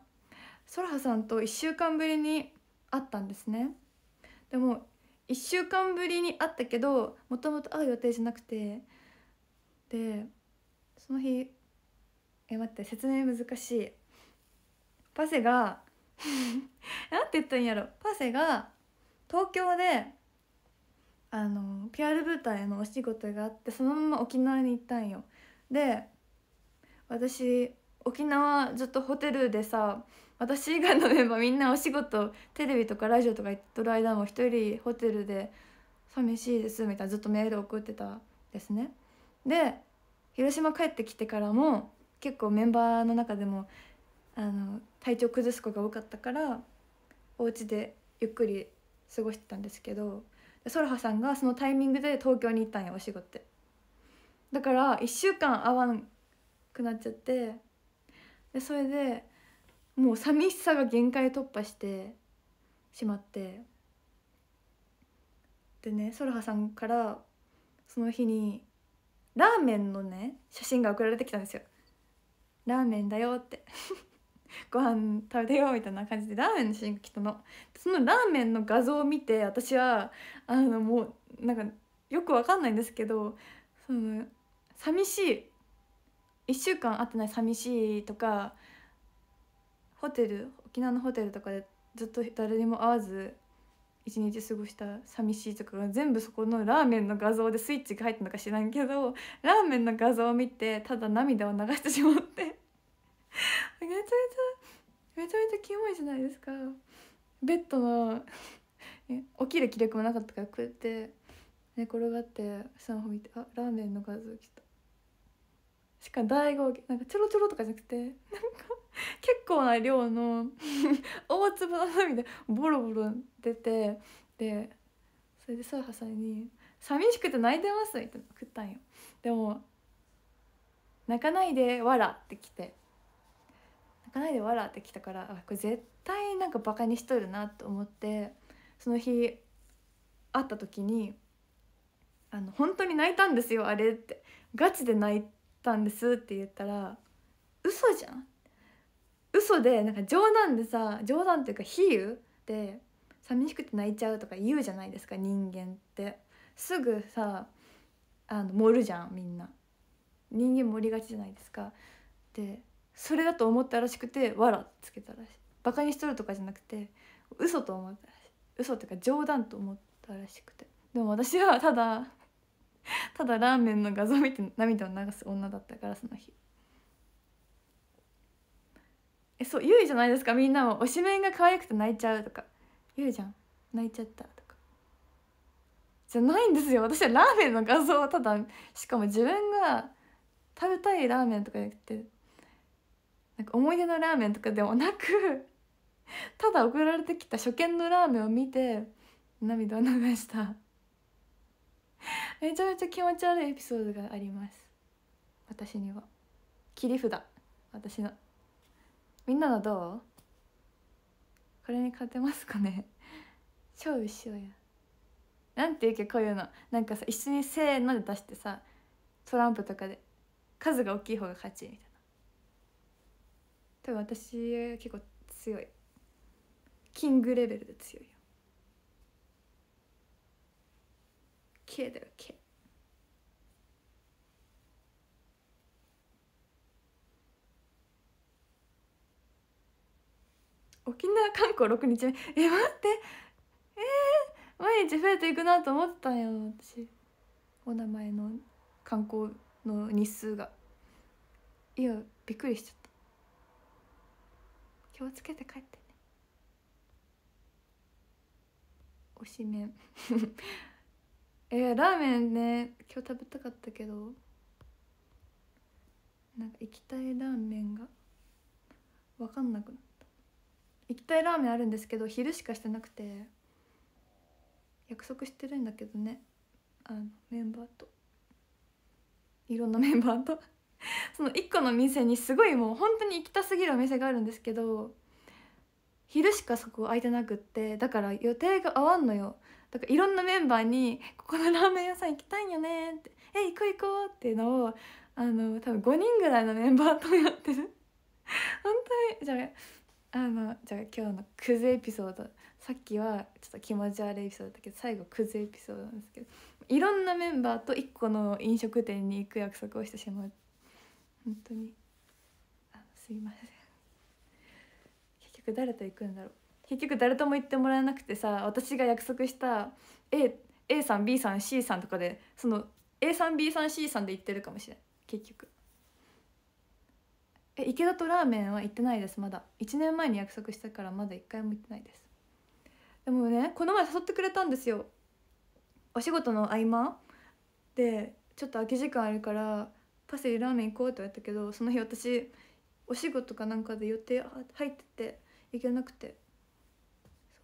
ソラハさんと1週間ぶりに会ったんですねでも1週間ぶりに会ったけどもともと会う予定じゃなくてでその日え待って説明難しいパセが なんて言ったんやろパセが東京であの PR 舞台のお仕事があってそのまま沖縄に行ったんよで私沖縄ずっとホテルでさ私以外のメンバーみんなお仕事テレビとかラジオとか行ってる間も一人ホテルで「寂しいです」みたいなずっとメール送ってたですねで広島帰ってきてからも結構メンバーの中でもあの体調崩す子が多かったからお家でゆっくり過ごしてたんですけどソラハさんがそのタイミングで東京に行ったんやお仕事ってだから1週間会わんくなっちゃってでそれでもう寂しさが限界突破してしまってでねソラハさんからその日にラーメンのね写真が送られてきたんですよラーメンだよって ご飯食べてよみたいな感じでラーメンの写真が来たのそのラーメンの画像を見て私はあのもうなんかよくわかんないんですけどその寂しい1週間会ってない寂しいとかホテル沖縄のホテルとかでずっと誰にも会わず一日過ごした寂しいとかが全部そこのラーメンの画像でスイッチが入ったのか知らんけどラーメンの画像を見てただ涙を流してしまって めちゃめちゃめちゃめちゃキモいじゃないですかベッドの起きる気力もなかったからこうやって寝転がって下の方見てあラーメンの画像来たしかも大号なんかちょろちょろとかじゃなくてなんか結構な量の 大粒の涙ボロボロ出てでそれでサーハさんに「寂しくて泣いてます」みたいな送ったんよでも「泣かないでわら」って来て泣かないで笑ってきたからあこれ絶対なんかバカにしとるなと思ってその日会った時に「あの本当に泣いたんですよあれ」って「ガチで泣いたんです」って言ったら「嘘じゃん」嘘でなんか冗談でさ冗談っていうか比喩で寂しくて泣いちゃうとか言うじゃないですか人間ってすぐさあの盛るじゃんみんな人間盛りがちじゃないですかでそれだと思ったらしくて「わら」つけたらしいバカにしとるとかじゃなくて嘘と思ったらしい嘘っていうか冗談と思ったらしくてでも私はただ ただラーメンの画像見て涙を流す女だったからその日えそう言うじゃないですかみんなも推しメンが可愛くて泣いちゃうとか言うじゃん泣いちゃったとかじゃないんですよ私はラーメンの画像をただしかも自分が食べたいラーメンとかじゃなくてなんか思い出のラーメンとかでもなく ただ送られてきた初見のラーメンを見て涙を流しためちゃめちゃ気持ち悪いエピソードがあります私には切り札私のみんなのどうこれに勝てますかね超後ろやなんていうかこういうのなんかさ一緒にせーので出してさトランプとかで数が大きい方が勝ちみたいな多分私結構強いキングレベルで強いよ K だよ K 沖縄観光6日目え待ってえー、毎日増えていくなと思ってたよ私お名前の観光の日数がいやびっくりしちゃった気をつけて帰ってね推し麺 えー、ラーメンね今日食べたかったけどなんかたいラーメンが分かんなくなった行きたいラーメンあるんですけど昼しかしてなくて約束してるんだけどねあのメンバーといろんなメンバーと その1個の店にすごいもう本当に行きたすぎるお店があるんですけど昼しかそこ空いてなくってだから予定が合わんのよだからいろんなメンバーに「ここのラーメン屋さん行きたいんよね」って「え行こう行こう」っていうのをあの多分5人ぐらいのメンバーとやってる 本当にじゃああのじゃあ今日のクズエピソードさっきはちょっと気持ち悪いエピソードだけど最後クズエピソードなんですけどいろんなメンバーと1個の飲食店に行く約束をしてしまって。本当にあのすいません結局誰と行くんだろう結局誰とも行ってもらえなくてさ私が約束した A, A さん B さん C さんとかでその A さん B さん C さんで行ってるかもしれない結局え池田とラーメンは行ってないですまだ1年前に約束したからまだ1回も行ってないですでもねこの前誘ってくれたんですよお仕事の合間でちょっと空き時間あるからパセリラーメン行こうって言われたけどその日私お仕事かなんかで予定入ってて行けなくて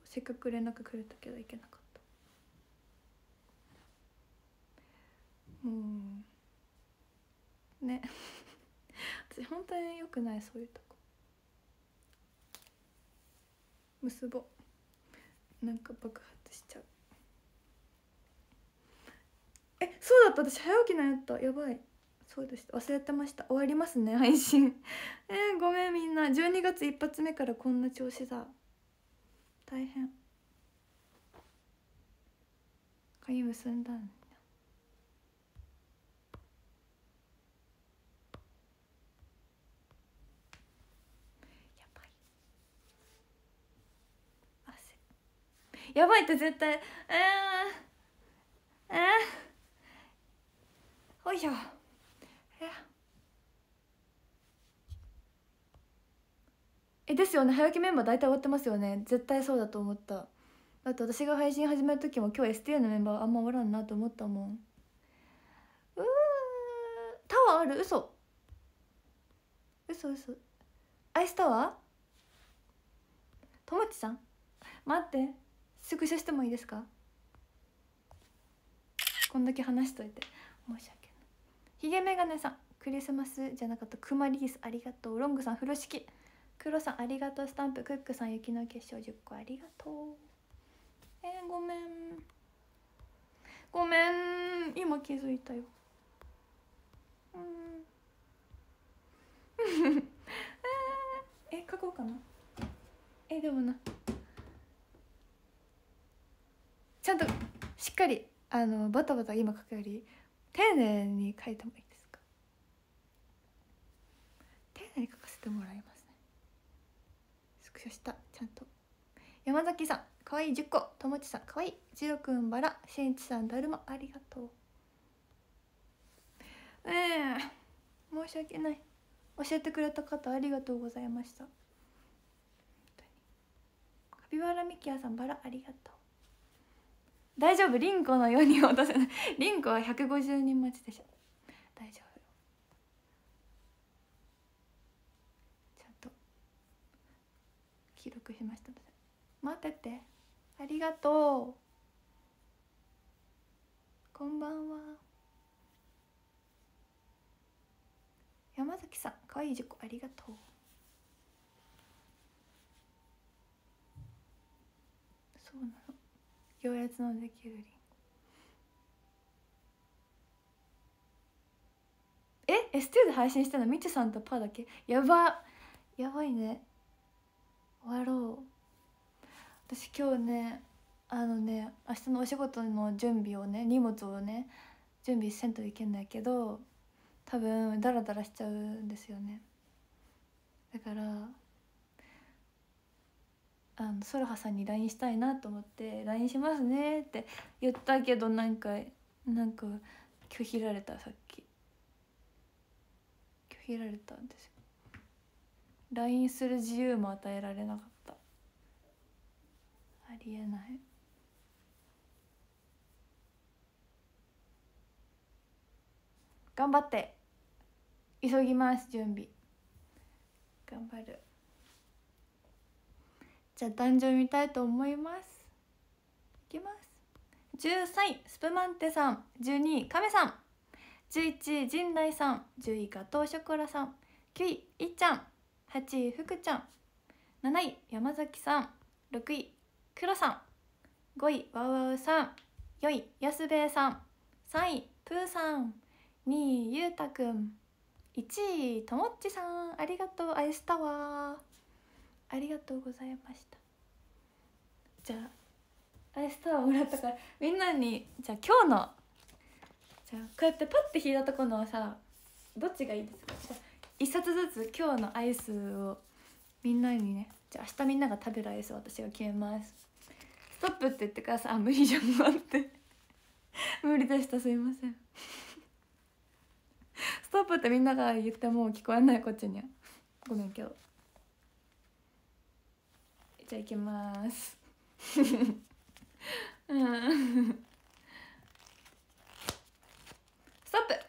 せっかく連絡くれたけど行けなかったもうね 私本当によくないそういうとこ結ぼなんか爆発しちゃうえそうだった私早起きなんやったやばいそうです忘れてました終わりますね 配信えー、ごめんみんな12月一発目からこんな調子だ大変鍵結んだんやばいって絶対えー、えー、ほいしょですよね早起きメンバー大体終わってますよね絶対そうだと思っただって私が配信始める時も今日 s t a のメンバーあんまおらんなと思ったもんうータワーある嘘嘘嘘アイスタワーともちさん待ってスクショしてもいいですかこんだけ話しといて申し訳ないひげメガネさんクリスマスじゃなかったクマリースありがとうロングさん風呂敷黒さんありがとうスタンプクックさん雪の結晶10個ありがとうえー、ごめんごめん今気づいたようん えー、書こうかなえー、でもなちゃんとしっかりあのバタバタ今書くより丁寧に書いてもいいですか丁寧に書かせてもらいます書したちゃんと山崎さんかわいい10個友もさんかわいいジロくんバラしんちさんだるまありがとうええー、申し訳ない教えてくれた方ありがとうございましたカピバラミキアさんバラありがとう大丈夫リンコのように落とせないリンコは150人待ちでしょ記録しましたので待っててありがとうこんばんは山崎さんかわいい1ありがとうそうなの行列のできるりえエステーで配信したのみちさんとパーだけやばやばいね終わろう私今日ねあのね明日のお仕事の準備をね荷物をね準備せんといけないけど多分ダラダラしちゃうんですよねだからあのソルハさんに LINE したいなと思って「LINE しますね」って言ったけどなんかなんか拒否られたさっき拒否られたんですよ LINE する自由も与えられなかったありえない頑張って急ぎます準備頑張るじゃあ誕生見たいと思いますいきます13位スプマンテさん12位カメさん11位陣内さん10位ガトーショコラさん9位いっちゃん8位福ちゃん7位山崎さん6位黒さん5位わうわうさん4位安兵衛さん3位プーさん2位ゆうたくん1位ともっちさんありがとうアイスタワーありがとうございましたじゃあアイスタワーもらったからみんなにじゃあ今日のじゃあこうやってパッて引いたところのさどっちがいいですか一冊ずつ今日のアイスをみんなにねじゃあ明日みんなが食べるアイスを私が決めますストップって言ってくださいあ無理じゃん待って無理でしたすいませんストップってみんなが言っても聞こえないこっちにはごめん今日じゃあ行きますストップ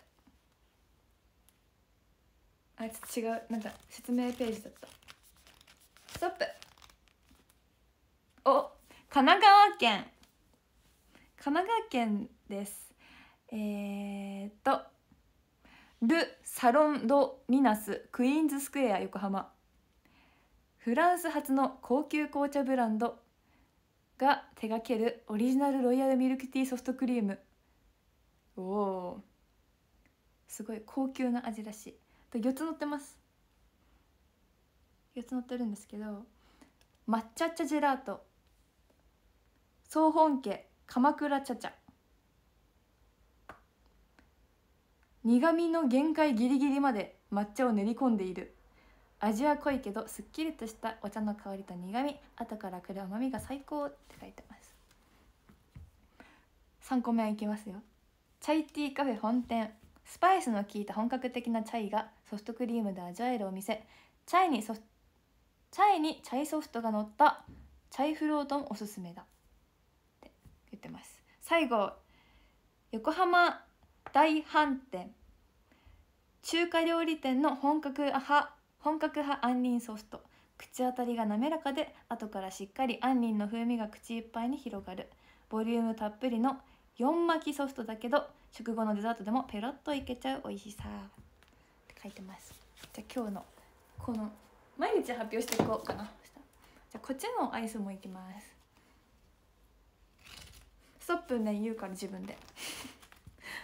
あちょっと違うなんか説明ページだったストップお神奈川県神奈川県ですえー、っとル・サロン・ド・ミナスクイーンズスクエア横浜フランス発の高級紅茶ブランドが手掛けるオリジナルロイヤルミルクティーソフトクリームおおすごい高級な味らしい4つ乗ってます4つ乗ってるんですけど抹茶茶ジェラート総本家鎌倉茶茶苦味の限界ギリギリまで抹茶を練り込んでいる味は濃いけどすっきりとしたお茶の香りと苦味後からくる甘みが最高って書いてます3個目いきますよチャイティーカフェ本店スパイスの効いた本格的なチャイがソフトクリームで味わえるお店チャイにソフチャイにチャイソフトが乗ったチャイフロートもおすすめだって言ってます最後横浜大飯店中華料理店の本格派本格派杏仁ソフト口当たりが滑らかで後からしっかり杏仁の風味が口いっぱいに広がるボリュームたっぷりの4巻きソフトだけど食後のデザートでもペロッといけちゃう美味しさ書いてますじゃあ今日のこの毎日発表していこうかなじゃこっちのアイスもいきますストップね言うから自分で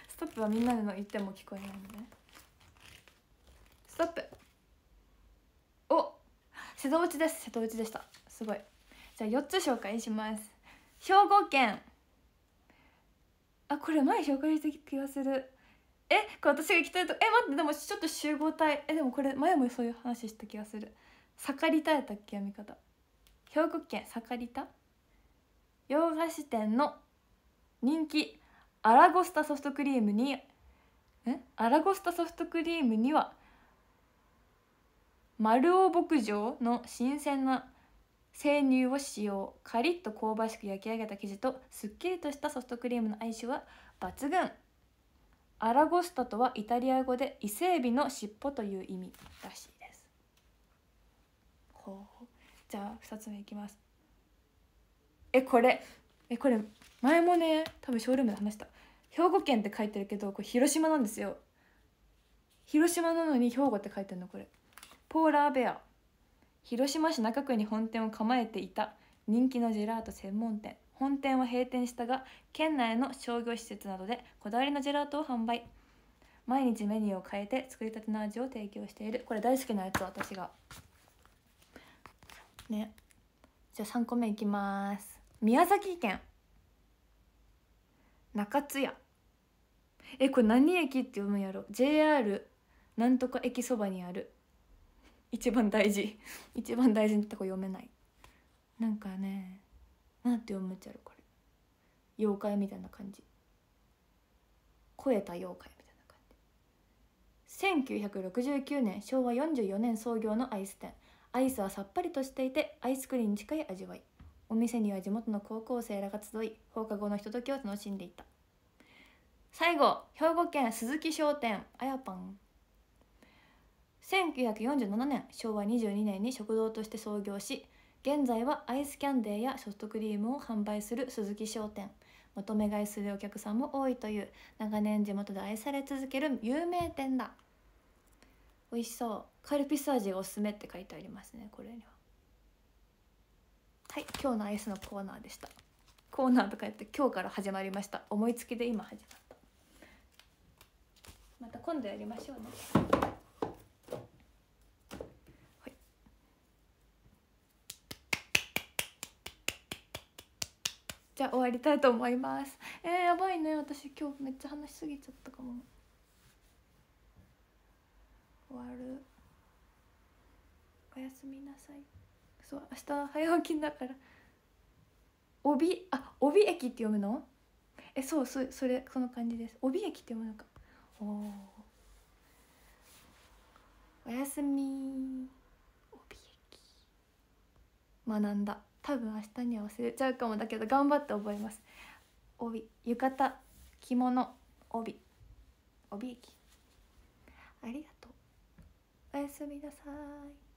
ストップはみんなの言っても聞こえないので、ね、ストップお瀬戸内です瀬戸内でしたすごいじゃあ4つ紹介します兵庫県あこれ前紹介した気がするえこれ私が行きたいとえ待ってでもちょっと集合体えでもこれ前もそういう話した気がする盛りたやったっけ読み方兵庫県盛りた洋菓子店の人気アラゴスタソフトクリームにえアラゴスタソフトクリームには丸尾牧場の新鮮な生乳を使用カリッと香ばしく焼き上げた生地とすっきりとしたソフトクリームの相性は抜群アラゴスタとはイタリア語で伊勢海老の尻尾という意味らしいですほうじゃあ2つ目いきますえこれえこれ前もね多分ショールームで話した兵庫県って書いてるけどこれ広島なんですよ広島なのに兵庫って書いてるのこれポーラーベア広島市中区に本店を構えていた人気のジェラート専門店本店は閉店したが県内の商業施設などでこだわりのジェラートを販売毎日メニューを変えて作りたての味を提供しているこれ大好きなやつ私がねじゃあ3個目いきます宮崎県中津屋えこれ何駅って読むやろ JR なんとか駅そばにある一番大事一番大事なとこ読めないなんかねなんて読むんゃうこれ妖怪みたいな感じ超えた妖怪みたいな感じ1969年昭和44年創業のアイス店アイスはさっぱりとしていてアイスクリーンに近い味わいお店には地元の高校生らが集い放課後のひとときを楽しんでいた最後兵庫県鈴木商店あやぱん1947年昭和22年に食堂として創業し現在はアイスキャンデーやソフトクリームを販売する鈴木商店求め買いするお客さんも多いという長年地元で愛され続ける有名店だ美味しそうカルピス味がおすすめって書いてありますねこれにははい今日のアイスのコーナーでしたコーナーとかやって今日から始まりました思いつきで今始まったまた今度やりましょうねゃあ終わりたいと思いますえー、やばいね私今日めっちゃ話しすぎちゃったかも終わるおやすみなさいそう明日早起きだから帯あ帯駅って読むのえそうそそれその感じです帯駅って読むのかおおやすみ帯駅学んだ多分明日には忘れちゃうかもだけど頑張って覚えます帯浴衣着物帯帯駅ありがとうおやすみなさい